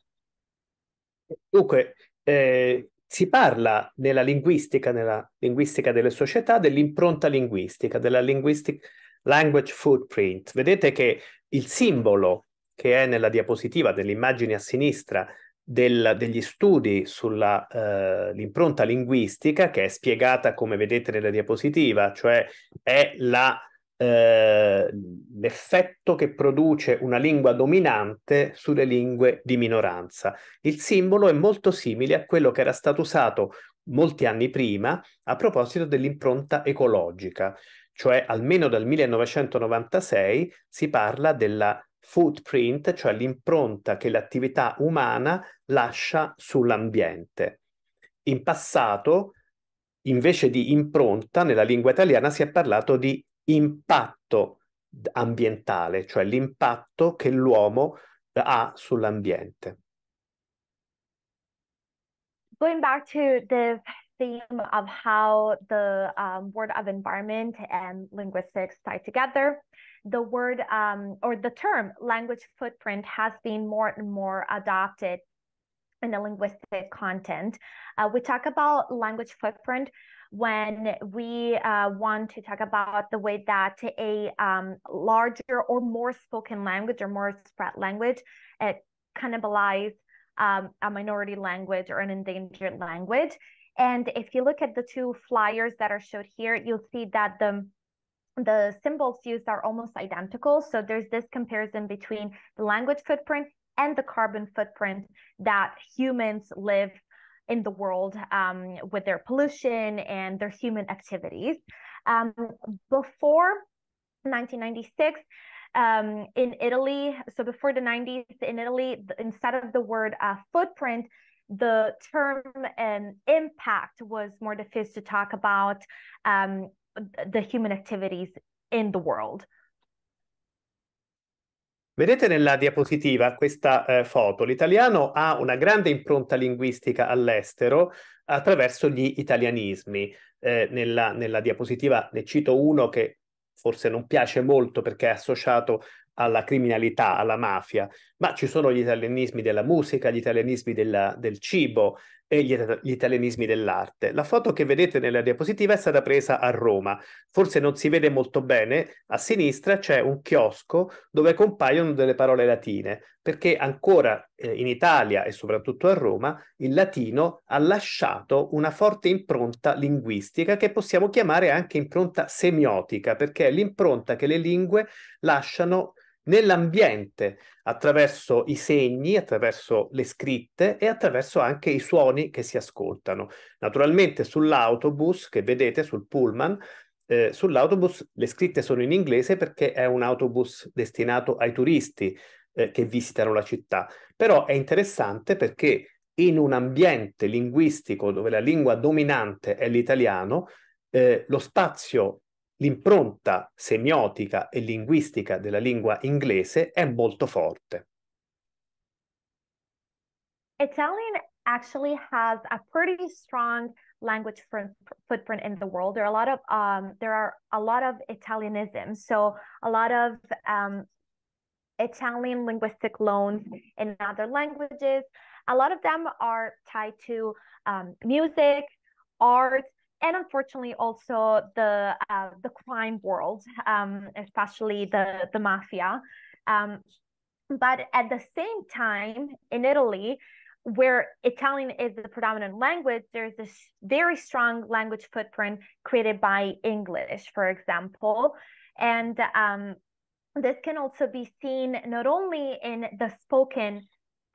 Dunque, eh, si parla nella linguistica, nella linguistica delle società, dell'impronta linguistica, della linguistica language footprint. Vedete che il simbolo che è nella diapositiva dell'immagine a sinistra del, degli studi sull'impronta eh, linguistica, che è spiegata come vedete nella diapositiva, cioè è la, eh, l'effetto che produce una lingua dominante sulle lingue di minoranza. Il simbolo è molto simile a quello che era stato usato molti anni prima a proposito dell'impronta ecologica, cioè almeno dal 1996 si parla della footprint, cioè l'impronta che l'attività umana lascia sull'ambiente. In passato, invece di impronta, nella lingua italiana si è parlato di impatto ambientale, cioè l'impatto che l'uomo ha sull'ambiente. Going back to the theme of how the um, word of environment and linguistics tie together. The word um, or the term language footprint has been more and more adopted in the linguistic content. Uh, we talk about language footprint when we uh, want to talk about the way that a um, larger or more spoken language or more spread language it cannibalizes um, a minority language or an endangered language. And if you look at the two flyers that are showed here, you'll see that the the symbols used are almost identical. So there's this comparison between the language footprint and the carbon footprint that humans live in the world um, with their pollution and their human activities. Um, before 1996, um, in Italy, so before the 90s, in Italy, instead of the word uh, footprint, the term um, impact was more diffused to talk about um, the human activities in the world. Vedete nella diapositiva questa eh, foto, l'italiano ha una grande impronta linguistica all'estero attraverso gli italianismi. Eh, nella, nella diapositiva ne cito uno che forse non piace molto perché è associato alla criminalità, alla mafia, ma ci sono gli italianismi della musica, gli italianismi della, del cibo e gli, gli italianismi dell'arte. La foto che vedete nella diapositiva è stata presa a Roma. Forse non si vede molto bene, a sinistra c'è un chiosco dove compaiono delle parole latine, perché ancora eh, in Italia e soprattutto a Roma il latino ha lasciato una forte impronta linguistica che possiamo chiamare anche impronta semiotica, perché è l'impronta che le lingue lasciano nell'ambiente attraverso i segni, attraverso le scritte e attraverso anche i suoni che si ascoltano. Naturalmente sull'autobus che vedete, sul pullman, eh, sull'autobus le scritte sono in inglese perché è un autobus destinato ai turisti eh, che visitano la città, però è interessante perché in un ambiente linguistico dove la lingua dominante è l'italiano, eh, lo spazio l'impronta semiotica e linguistica della lingua inglese è molto forte. Italian actually has a pretty strong language footprint in the world. There are a lot of um, there are a lot of Italianism, so a lot of um, Italian linguistic loans in other languages. A lot of them are tied to um, music, art, and unfortunately also the uh, the crime world, um, especially the the mafia. Um, but at the same time, in Italy, where Italian is the predominant language, there's this very strong language footprint created by English, for example. And um, this can also be seen not only in the spoken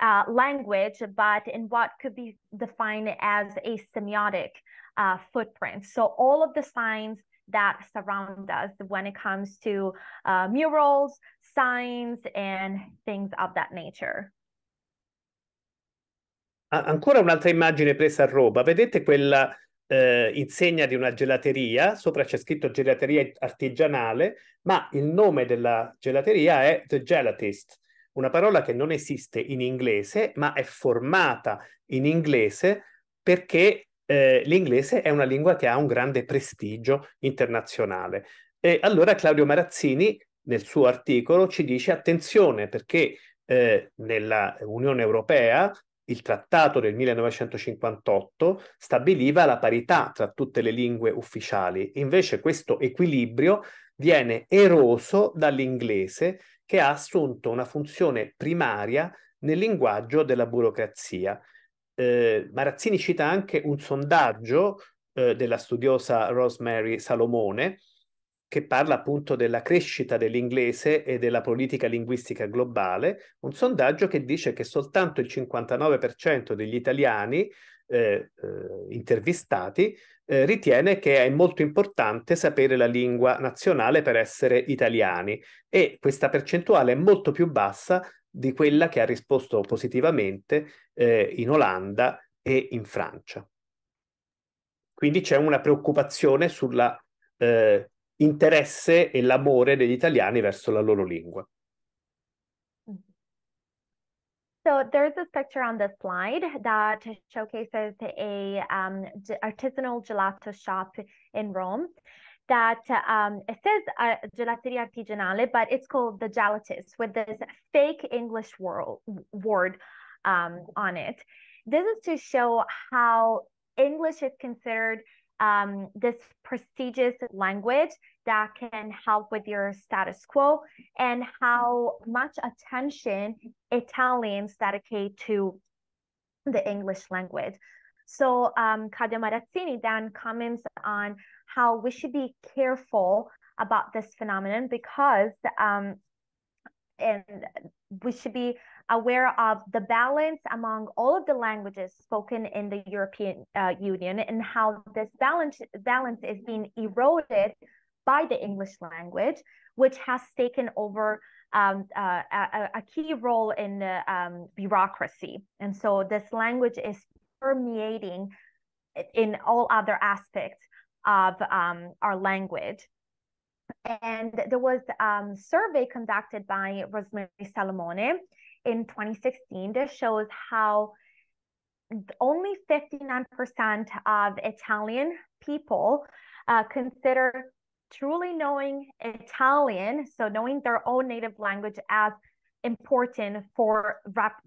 uh, language, but in what could be defined as a semiotic uh, footprint. So all of the signs that surround us when it comes to uh, murals, signs, and things of that nature. Ancora un'altra immagine presa a roba. vedete quella eh, insegna di una gelateria, sopra c'è scritto gelateria artigianale, ma il nome della gelateria è The Gelatist, una parola che non esiste in inglese, ma è formata in inglese perché eh, l'inglese è una lingua che ha un grande prestigio internazionale. E allora Claudio Marazzini nel suo articolo ci dice attenzione perché eh, nella Unione Europea il trattato del 1958 stabiliva la parità tra tutte le lingue ufficiali, invece questo equilibrio viene eroso dall'inglese che ha assunto una funzione primaria nel linguaggio della burocrazia eh, Marazzini cita anche un sondaggio eh, della studiosa Rosemary Salomone che parla appunto della crescita dell'inglese e della politica linguistica globale, un sondaggio che dice che soltanto il 59% degli italiani eh, eh intervistati eh, ritiene che è molto importante sapere la lingua nazionale per essere italiani e questa percentuale è molto più bassa di quella che ha risposto positivamente eh, in Olanda e in Francia. Quindi c'è una preoccupazione sull'interesse eh, e l'amore degli italiani verso la loro lingua. So there's a picture on this slide that showcases a um, artisanal gelato shop in Rome. that um, it says uh, gelateria artigianale, but it's called the gelatis with this fake English world, word um, on it. This is to show how English is considered um, this prestigious language that can help with your status quo and how much attention Italians dedicate to the English language. So um, Marazzini then comments on how we should be careful about this phenomenon because um, and we should be aware of the balance among all of the languages spoken in the European uh, Union and how this balance balance is being eroded by the English language, which has taken over um, uh, a, a, key role in the um, bureaucracy. And so this language is permeating in all other aspects of um, our language. And there was a um, survey conducted by Rosemary Salomone in 2016 that shows how only 59% of Italian people uh, consider truly knowing Italian, so knowing their own native language, as important for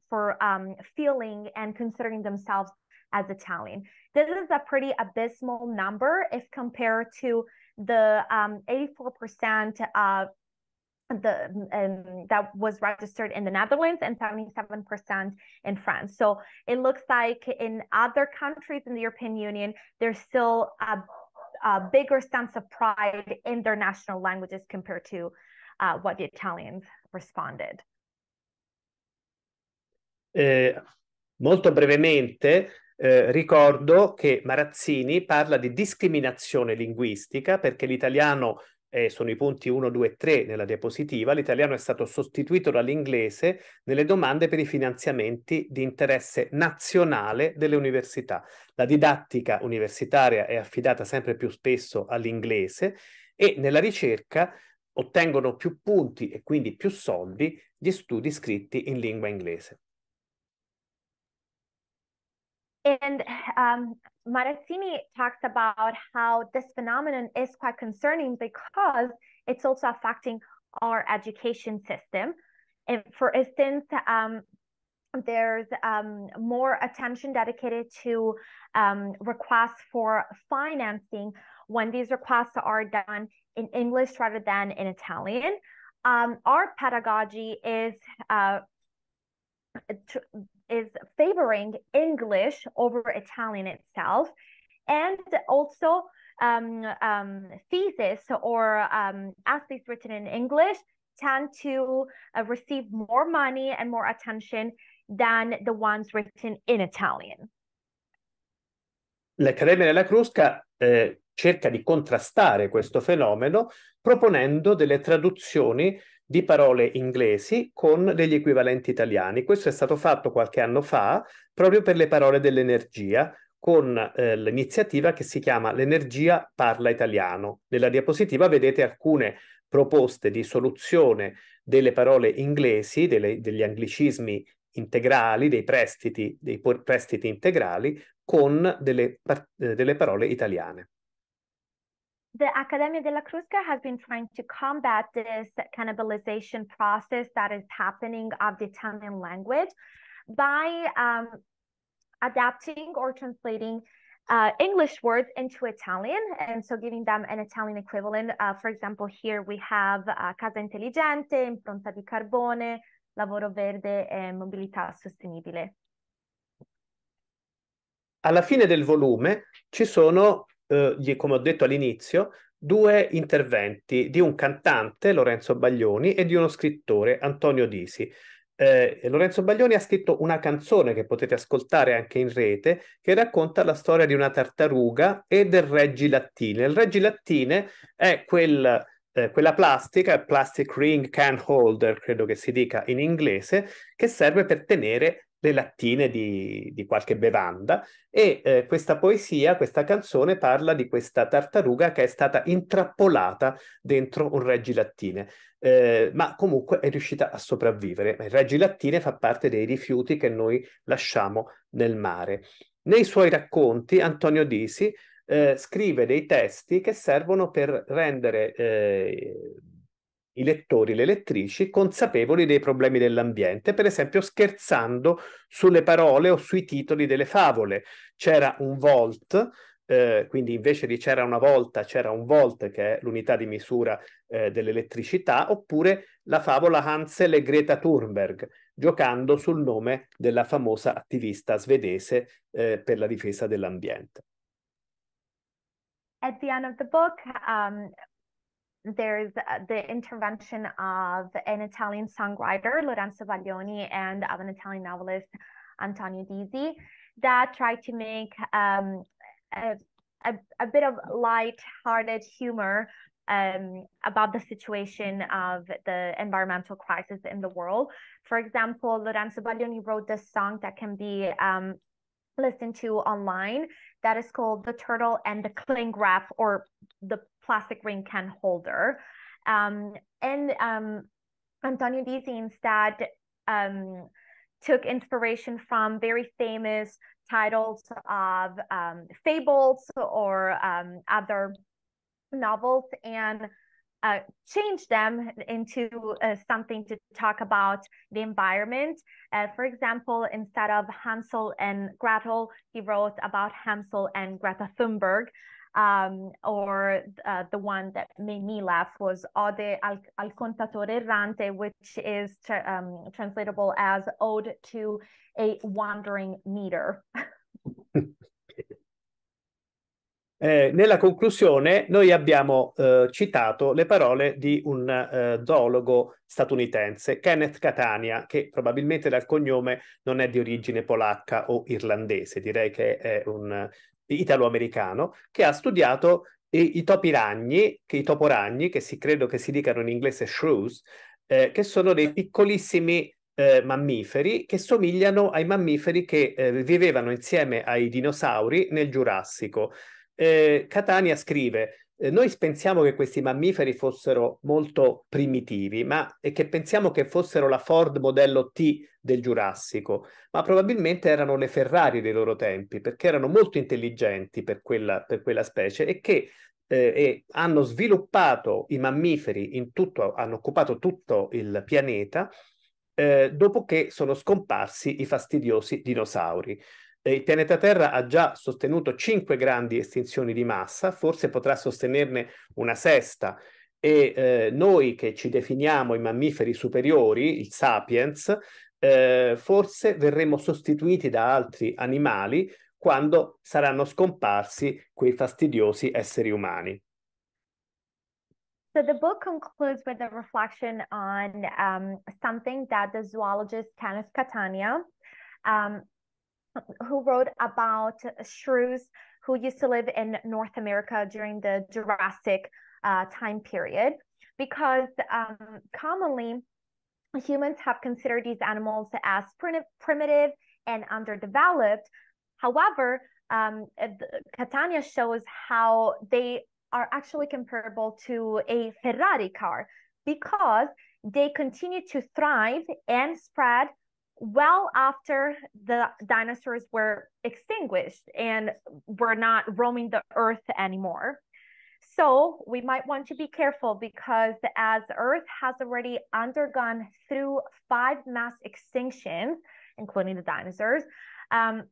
for um, feeling and considering themselves as Italian. This is a pretty abysmal number if compared to the um, 84% of the um, that was registered in the Netherlands and 77% in France. So it looks like in other countries in the European Union, there's still a, a bigger sense of pride in their national languages compared to uh, what the Italians responded. Eh, molto brevemente, Eh, ricordo che Marazzini parla di discriminazione linguistica perché l'italiano, eh, sono i punti 1, 2 e 3 nella diapositiva, l'italiano è stato sostituito dall'inglese nelle domande per i finanziamenti di interesse nazionale delle università. La didattica universitaria è affidata sempre più spesso all'inglese e nella ricerca ottengono più punti e quindi più soldi gli studi scritti in lingua inglese. And um, Marazzini talks about how this phenomenon is quite concerning because it's also affecting our education system. And for instance, um, there's um, more attention dedicated to um, requests for financing when these requests are done in English rather than in Italian. Um, our pedagogy is uh, is favoring English over Italian itself, and also um, um, thesis or um, essays written in English tend to uh, receive more money and more attention than the ones written in Italian. L'Accademia della Crusca eh, cerca di contrastare questo fenomeno proponendo delle traduzioni di parole inglesi con degli equivalenti italiani. Questo è stato fatto qualche anno fa proprio per le parole dell'energia con eh, l'iniziativa che si chiama L'energia parla italiano. Nella diapositiva vedete alcune proposte di soluzione delle parole inglesi, delle, degli anglicismi integrali, dei prestiti, dei prestiti integrali con delle, eh, delle parole italiane. the Academia de la Cruzca has been trying to combat this cannibalization process that is happening of the Italian language by um, adapting or translating uh, English words into Italian, and so giving them an Italian equivalent. Uh, for example, here we have uh, Casa Intelligente, Impronta di Carbone, Lavoro Verde e Mobilità Sostenibile. Alla fine del volume ci sono eh, come ho detto all'inizio, due interventi di un cantante, Lorenzo Baglioni, e di uno scrittore, Antonio Disi. Eh, Lorenzo Baglioni ha scritto una canzone che potete ascoltare anche in rete che racconta la storia di una tartaruga e del reggilattine. Il reggilattine è quel, eh, quella plastica, plastic ring can holder, credo che si dica in inglese, che serve per tenere le lattine di, di qualche bevanda e eh, questa poesia, questa canzone parla di questa tartaruga che è stata intrappolata dentro un reggilattine. Eh, ma comunque è riuscita a sopravvivere. Il reggilattine fa parte dei rifiuti che noi lasciamo nel mare. Nei suoi racconti Antonio Disi eh, scrive dei testi che servono per rendere eh, i lettori, le lettrici, consapevoli dei problemi dell'ambiente, per esempio scherzando sulle parole o sui titoli delle favole. C'era un volt, eh, quindi invece di c'era una volta, c'era un volt, che è l'unità di misura eh, dell'elettricità, oppure la favola Hansel e Greta Thunberg, giocando sul nome della famosa attivista svedese eh, per la difesa dell'ambiente. At the end of the book, um, there's uh, the intervention of an Italian songwriter, Lorenzo Baglioni, and of an Italian novelist, Antonio Dizzi, that tried to make um, a, a, a, bit of light-hearted humor um, about the situation of the environmental crisis in the world. For example, Lorenzo Baglioni wrote this song that can be um, listened to online that is called The Turtle and the Cling or the plastic ring can holder. Um, and um, Antonio Dizzi instead um, took inspiration from very famous titles of um, fables or um, other novels and uh, change them into uh, something to talk about the environment. Uh, for example, instead of Hansel and Gretel, he wrote about Hansel and Greta Thunberg, um, or uh, the one that made me laugh was Ode al, al Contatore Errante, which is tra- um, translatable as Ode to a Wandering Meter. Eh, nella conclusione noi abbiamo eh, citato le parole di un eh, zoologo statunitense, Kenneth Catania, che probabilmente dal cognome non è di origine polacca o irlandese, direi che è un italo-americano che ha studiato i, i topi ragni, che, i toporagni, che si, credo che si dicano in inglese shrews, eh, che sono dei piccolissimi eh, mammiferi che somigliano ai mammiferi che eh, vivevano insieme ai dinosauri nel Giurassico. Eh, Catania scrive eh, noi pensiamo che questi mammiferi fossero molto primitivi, ma e che pensiamo che fossero la Ford modello T del Giurassico, ma probabilmente erano le Ferrari dei loro tempi, perché erano molto intelligenti per quella, per quella specie e che eh, e hanno sviluppato i mammiferi in tutto, hanno occupato tutto il pianeta, eh, dopo che sono scomparsi i fastidiosi dinosauri il pianeta Terra ha già sostenuto cinque grandi estinzioni di massa, forse potrà sostenerne una sesta e eh, noi che ci definiamo i mammiferi superiori, il sapiens, eh, forse verremo sostituiti da altri animali quando saranno scomparsi quei fastidiosi esseri umani. So the book concludes with a reflection on um, something that the zoologist Kenneth Catania um, who wrote about shrews who used to live in North America during the Jurassic uh, time period, because um, commonly humans have considered these animals as primitive and underdeveloped. However, um, uh, Catania shows how they are actually comparable to a Ferrari car because they continue to thrive and spread well after the dinosaurs were extinguished and were not roaming the earth anymore. So we might want to be careful because as Earth has already undergone through five mass extinctions, including the dinosaurs, um,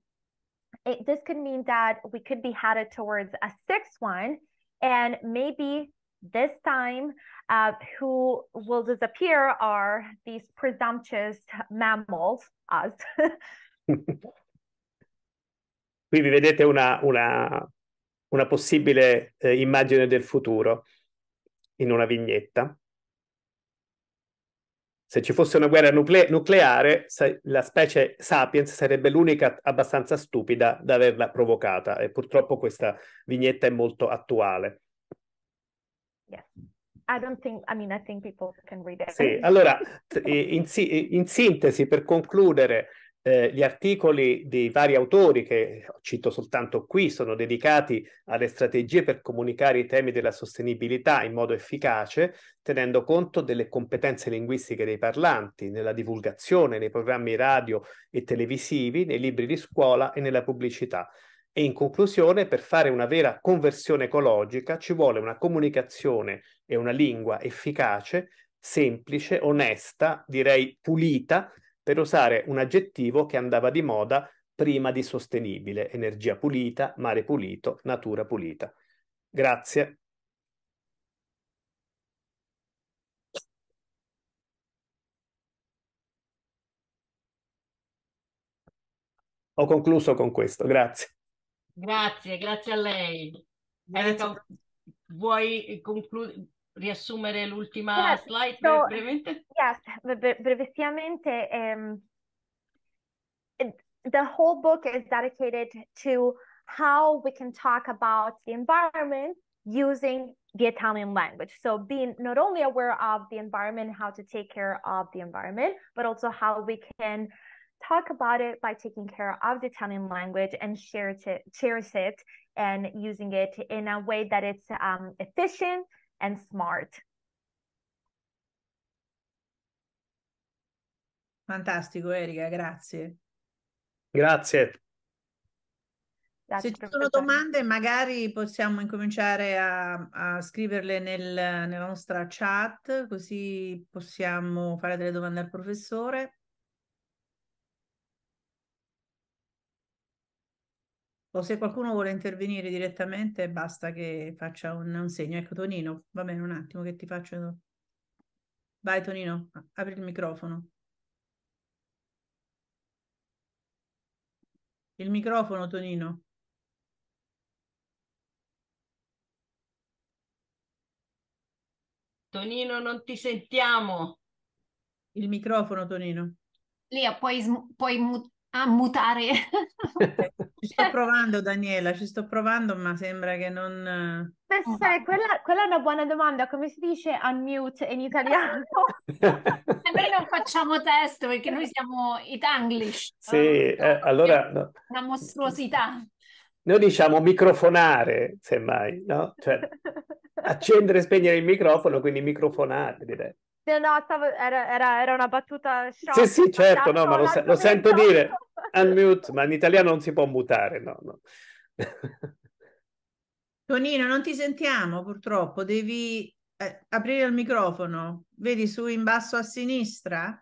it, this could mean that we could be headed towards a sixth one, and maybe this time uh, who will disappear are these presumptuous mammals, us. Quindi vedete una, una, una possibile eh, immagine del futuro in una vignetta. Se ci fosse una guerra nucle nucleare, la specie Sapiens sarebbe l'unica abbastanza stupida da averla provocata e purtroppo questa vignetta è molto attuale. Yes. I don't think, I mean, I think people can read it. Sì, allora, in, in sintesi, per concludere, eh, gli articoli dei vari autori, che cito soltanto qui, sono dedicati alle strategie per comunicare i temi della sostenibilità in modo efficace, tenendo conto delle competenze linguistiche dei parlanti, nella divulgazione, nei programmi radio e televisivi, nei libri di scuola e nella pubblicità. E in conclusione, per fare una vera conversione ecologica ci vuole una comunicazione e una lingua efficace, semplice, onesta, direi pulita, per usare un aggettivo che andava di moda prima di sostenibile, energia pulita, mare pulito, natura pulita. Grazie. Ho concluso con questo, grazie. Grazie, grazie a lei. Grazie. Erika, vuoi concludere? riassumere l'ultima slide so, brevemente? Yes, brevissimamente. Um, the whole book is dedicated to how we can talk about the environment using the Italian language. So being not only aware of the environment, how to take care of the environment, but also how we can talk about it by taking care of the Italian language and share it, cherish it and using it in a way that it's um, efficient and smart. Fantastico Erika, grazie. Grazie. Se ci sono domande, magari possiamo incominciare a, a scriverle nel, nella nostra chat, così possiamo fare delle domande al professore. o se qualcuno vuole intervenire direttamente basta che faccia un, un segno. Ecco Tonino, va bene un attimo che ti faccio... Vai Tonino, apri il microfono. Il microfono Tonino. Tonino, non ti sentiamo. Il microfono, Tonino. Lia, puoi, puoi a mutare. ci sto provando Daniela, ci sto provando ma sembra che non... Beh, sai, esatto. quella, quella, è una buona domanda, come si dice unmute in italiano? noi non facciamo test perché noi siamo it English. Sì, oh, eh, allora... Una mostruosità. Noi diciamo microfonare, semmai, no? Cioè, accendere e spegnere il microfono, quindi microfonare direi. No, no, stavo... era, era, era, una battuta shock. Sì, sì, cioè, certo, no, ma lo, se- lo sento dire. Unmute, ma in italiano non si può mutare, no, no. Tonino, non ti sentiamo purtroppo, devi eh, aprire il microfono. Vedi su in basso a sinistra?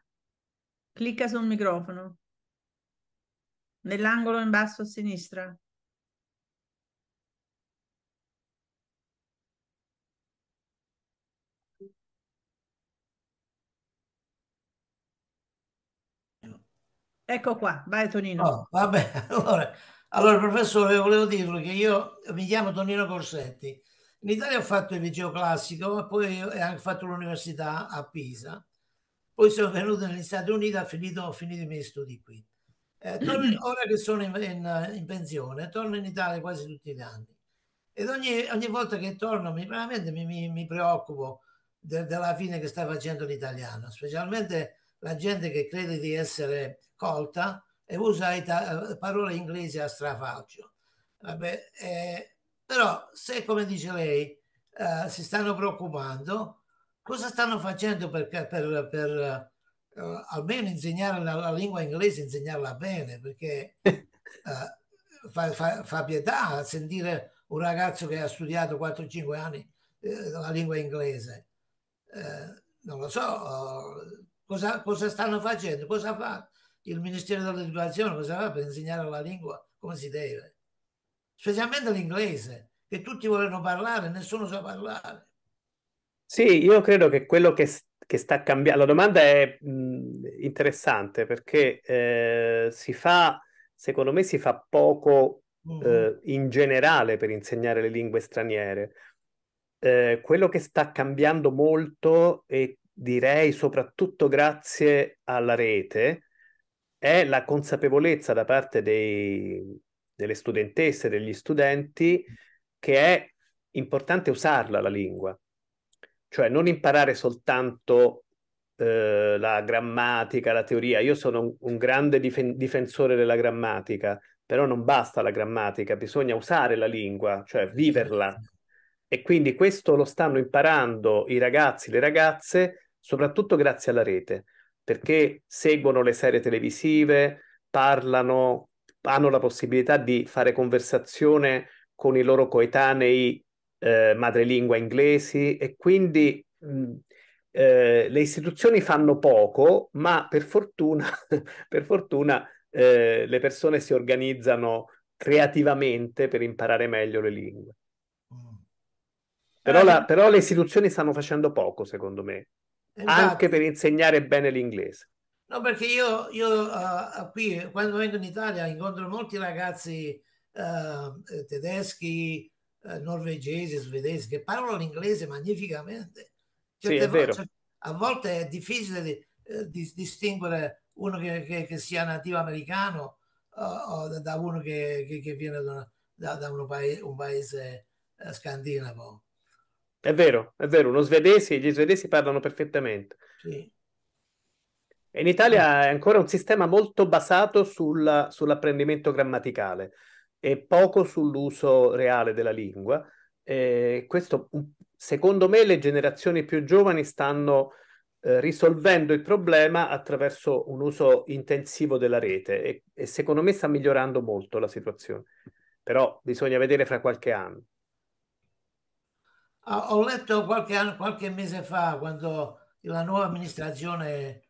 Clicca sul microfono. Nell'angolo in basso a sinistra. Ecco qua, vai Tonino. Oh, vabbè, allora, allora, professore, volevo dirlo che io mi chiamo Tonino Corsetti. In Italia ho fatto il liceo classico poi ho fatto l'università a Pisa. Poi sono venuto negli Stati Uniti e ho finito, i miei studi qui. Eh, torno, ora che sono in, in, in, pensione, torno in Italia quasi tutti gli anni. Ed ogni, ogni volta che torno mi, veramente mi, mi, mi preoccupo de, della fine che sta facendo l'italiano, specialmente la gente che crede di essere colta e usa ita- parole inglesi a strafalcio. Vabbè, eh, però se, come dice lei, eh, si stanno preoccupando, cosa stanno facendo per, per, per eh, almeno insegnare la, la, lingua inglese, insegnarla bene? Perché eh, fa, fa, fa, pietà sentire un ragazzo che ha studiato 4-5 anni eh, la lingua inglese. Eh, non lo so, Cosa, cosa stanno facendo? Cosa fa il Ministero dell'Educazione? Cosa fa per insegnare la lingua come si deve? Specialmente l'inglese, che tutti vogliono parlare, nessuno sa parlare. Sì, io credo che quello che, che sta cambiando, la domanda è mh, interessante perché eh, si fa, secondo me si fa poco mm. eh, in generale per insegnare le lingue straniere. Eh, quello che sta cambiando molto è direi soprattutto grazie alla rete, è la consapevolezza da parte dei, delle studentesse, degli studenti, che è importante usarla la lingua, cioè non imparare soltanto eh, la grammatica, la teoria. Io sono un, un grande difen- difensore della grammatica, però non basta la grammatica, bisogna usare la lingua, cioè viverla, e quindi questo lo stanno imparando i ragazzi, le ragazze, soprattutto grazie alla rete, perché seguono le serie televisive, parlano, hanno la possibilità di fare conversazione con i loro coetanei eh, madrelingua inglesi e quindi mh, mm, eh, le istituzioni fanno poco, ma per fortuna, per fortuna eh, le persone si organizzano creativamente per imparare meglio le lingue. Però, ehm, la, però le istituzioni stanno facendo poco, secondo me, esatto. anche per insegnare bene l'inglese. No, perché io, io uh, qui quando vengo in Italia incontro molti ragazzi uh, tedeschi, uh, norvegesi, svedesi che parlano l'inglese magnificamente. Certe sì, è vero. Volte, a volte è difficile di, di, distinguere uno che, che, che, sia nativo americano da uno che, che viene da, da, da paese, un paese scandinavo. È vero, è vero, uno svedese, gli svedesi parlano perfettamente. Sì. In Italia è ancora un sistema molto basato sul, sull'apprendimento grammaticale e poco sull'uso reale della lingua. E questo, secondo me, le generazioni più giovani stanno eh, risolvendo il problema attraverso un uso intensivo della rete e, e secondo me sta migliorando molto la situazione, però bisogna vedere fra qualche anno. Ho letto qualche, anno, qualche mese fa, quando la nuova amministrazione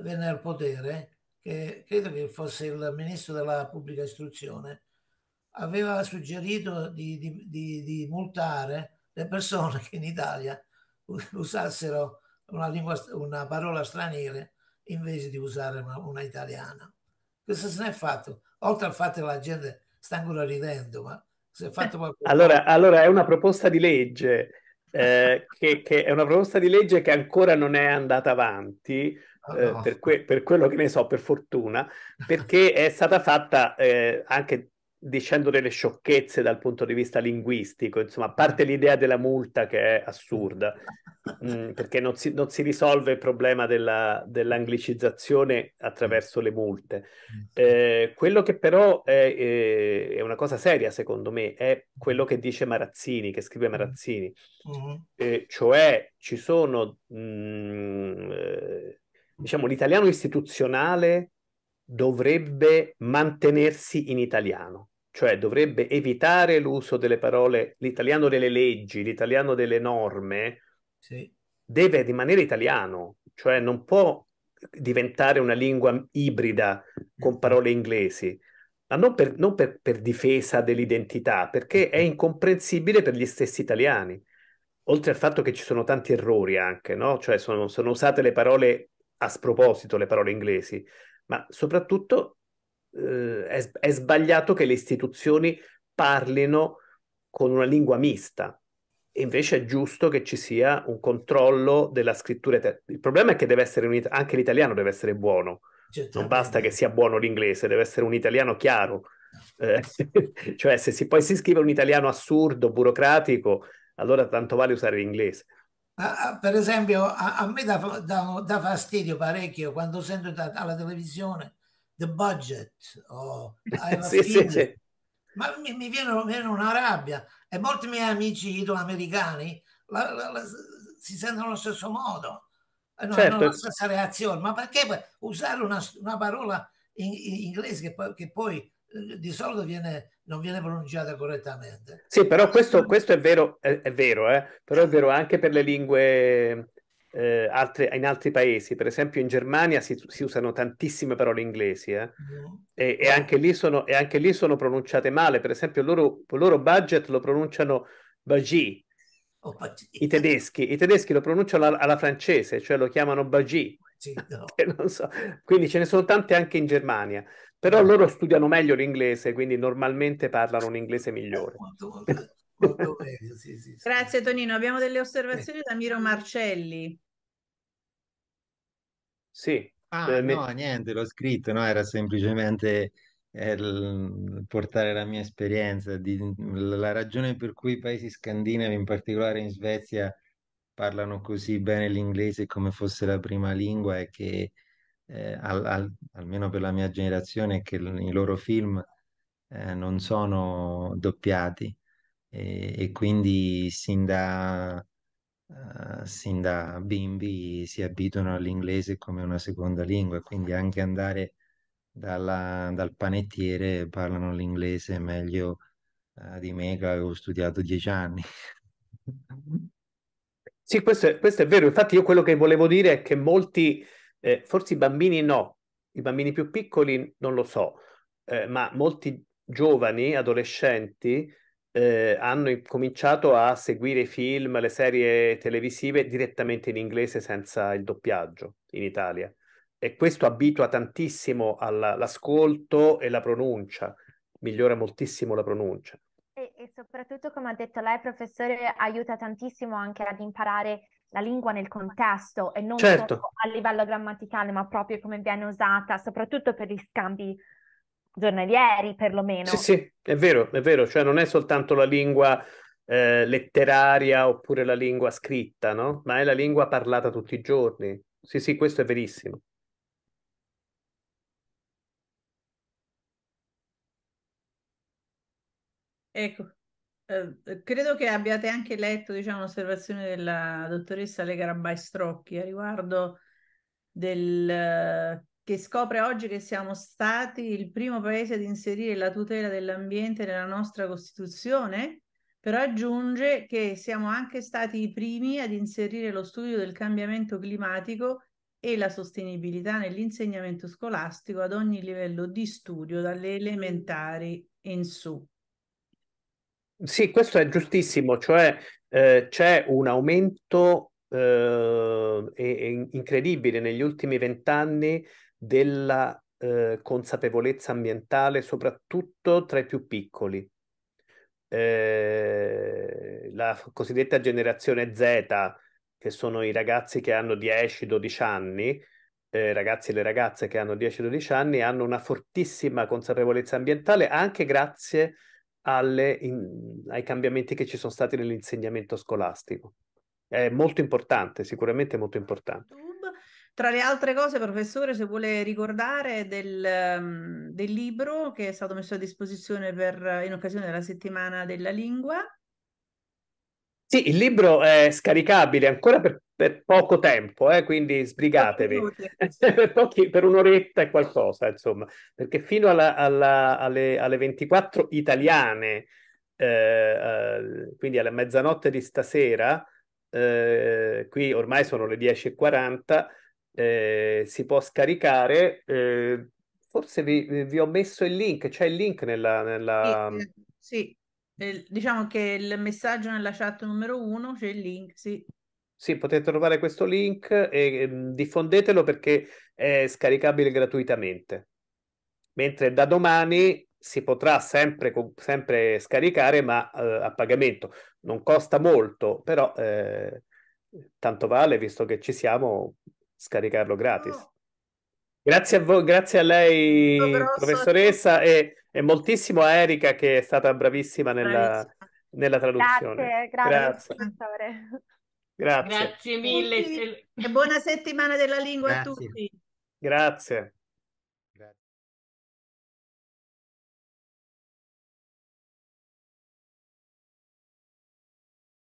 venne al potere, che credo che fosse il ministro della pubblica istruzione, aveva suggerito di, di, di, di multare le persone che in Italia usassero una, lingua, una parola straniera invece di usare una, una italiana. Questo se n'è fatto, oltre al fatto che la gente sta ancora ridendo, ma Allora, allora, è una proposta di legge, eh, che, che, è una proposta di legge che ancora non è andata avanti, oh, eh, per, que- per, quello che ne so, per fortuna, perché è stata fatta eh, anche dicendo delle sciocchezze dal punto di vista linguistico, insomma, a parte l'idea della multa che è assurda, mm, perché non si, non si, risolve il problema della, dell'anglicizzazione attraverso le multe. Mm. Eh, quello che però è, è, una cosa seria, secondo me, è quello che dice Marazzini, che scrive mm. Marazzini, mm-hmm. eh, cioè ci sono, mh, eh, diciamo, l'italiano istituzionale dovrebbe mantenersi in italiano cioè dovrebbe evitare l'uso delle parole, l'italiano delle leggi, l'italiano delle norme, sì. deve rimanere italiano, cioè non può diventare una lingua ibrida con parole inglesi, ma non per, non per, per difesa dell'identità, perché è incomprensibile per gli stessi italiani. Oltre al fatto che ci sono tanti errori anche, no? Cioè sono, sono usate le parole a sproposito, le parole inglesi, ma soprattutto eh, è, è sbagliato che le istituzioni parlino con una lingua mista. invece è giusto che ci sia un controllo della scrittura. Il problema è che deve essere un, anche l'italiano deve essere buono. Certo. Non basta che sia buono l'inglese, deve essere un italiano chiaro. Eh, cioè, se si, poi si scrive un italiano assurdo, burocratico, allora tanto vale usare l'inglese. Ah, ah, per esempio, a, a me dà, fastidio parecchio quando sento da, alla televisione the budget o sì, sì, sì. ma mi, mi, viene, mi, viene, una rabbia e molti miei amici italo-americani la, la, la, si sentono allo stesso modo no, certo. non la stessa reazione ma perché usare una, una parola in, in inglese che, che poi eh, di solito viene, non viene pronunciata correttamente. Sì, però questo, questo è vero, è, è vero eh? però è eh. vero anche per le lingue eh, altre, in altri paesi, per esempio in Germania si, si usano tantissime parole inglesi eh? mm. e, e, anche sono, e, anche lì sono, pronunciate male, per esempio il loro, loro budget lo pronunciano bagi, oh, I, tedeschi, I tedeschi lo pronunciano alla, alla francese, cioè lo chiamano bagi. No. So. Quindi ce ne sono tante anche in Germania, però no. Ah. loro studiano meglio l'inglese, quindi normalmente parlano un inglese migliore. Molto, molto, sì, sì, sì. Grazie Tonino, abbiamo delle osservazioni eh. da Miro Marcelli. Sì. Ah, eh, no, niente, l'ho scritto, no, era semplicemente eh, portare la mia esperienza, di, la ragione per cui i paesi scandinavi, in particolare in Svezia, parlano così bene l'inglese come fosse la prima lingua è che, eh, al- al- almeno per la mia generazione, che i loro film eh, non sono doppiati e, e quindi sin da eh, sin da bimbi si abituano all'inglese come una seconda lingua, quindi anche andare dalla, dal panettiere parlano l'inglese meglio eh, di me che avevo studiato dieci anni. Sì, questo è, questo è, vero. Infatti, io quello che volevo dire è che molti, eh, forse i bambini no, i bambini più piccoli non lo so, eh, ma molti giovani, adolescenti, eh, hanno cominciato a seguire i film, le serie televisive direttamente in inglese senza il doppiaggio in Italia. E questo abitua tantissimo all'ascolto e la pronuncia, migliora moltissimo la pronuncia. E, e soprattutto, come ha detto lei, professore, aiuta tantissimo anche ad imparare la lingua nel contesto e non certo. solo a livello grammaticale, ma proprio come viene usata, soprattutto per gli scambi giornalieri, perlomeno. Sì, sì, è vero, è vero, cioè non è soltanto la lingua eh, letteraria oppure la lingua scritta, no? Ma è la lingua parlata tutti i giorni. Sì, sì, questo è verissimo. Ecco, eh, credo che abbiate anche letto, diciamo, un'osservazione della dottoressa Legara Rabai a riguardo del che scopre oggi che siamo stati il primo paese ad inserire la tutela dell'ambiente nella nostra Costituzione, però aggiunge che siamo anche stati i primi ad inserire lo studio del cambiamento climatico e la sostenibilità nell'insegnamento scolastico ad ogni livello di studio, dalle elementari in su. Sì, questo è giustissimo, cioè eh, c'è un aumento eh, incredibile negli ultimi vent'anni della eh, consapevolezza ambientale, soprattutto tra i più piccoli. Eh, la cosiddetta generazione Z, che sono i ragazzi che hanno 10-12 anni, eh, ragazzi e le ragazze che hanno 10-12 anni, hanno una fortissima consapevolezza ambientale anche grazie alle, in, ai cambiamenti che ci sono stati nell'insegnamento scolastico. È molto importante, sicuramente molto importante. Tra le altre cose, professore, se vuole ricordare del, ehm, del libro che è stato messo a disposizione per, in occasione della settimana della lingua. Sì, il libro è scaricabile ancora per, per poco tempo, eh, quindi sbrigatevi. per, pochi, per, un'oretta e qualcosa, insomma, perché fino alla, alla, alle, alle, 24 italiane, eh, eh, quindi alla mezzanotte di stasera, eh, qui ormai sono le 10.40, eh, si può scaricare. Eh, forse vi, vi, ho messo il link, c'è il link nella... nella... Sì, eh, sì, eh, diciamo che il messaggio nella chat numero uno c'è il link, sì. Sì, potete trovare questo link e ehm, diffondetelo perché è scaricabile gratuitamente. Mentre da domani si potrà sempre, sempre scaricare, ma eh, a pagamento. Non costa molto, però eh, tanto vale, visto che ci siamo, scaricarlo gratis. No. Grazie a voi, grazie a lei, professoressa, e, e, moltissimo a Erika che è stata bravissima nella, bravissima. nella traduzione. Grazie, grazie, grazie. grazie. grazie mille. E buona settimana della lingua a tutti. Grazie.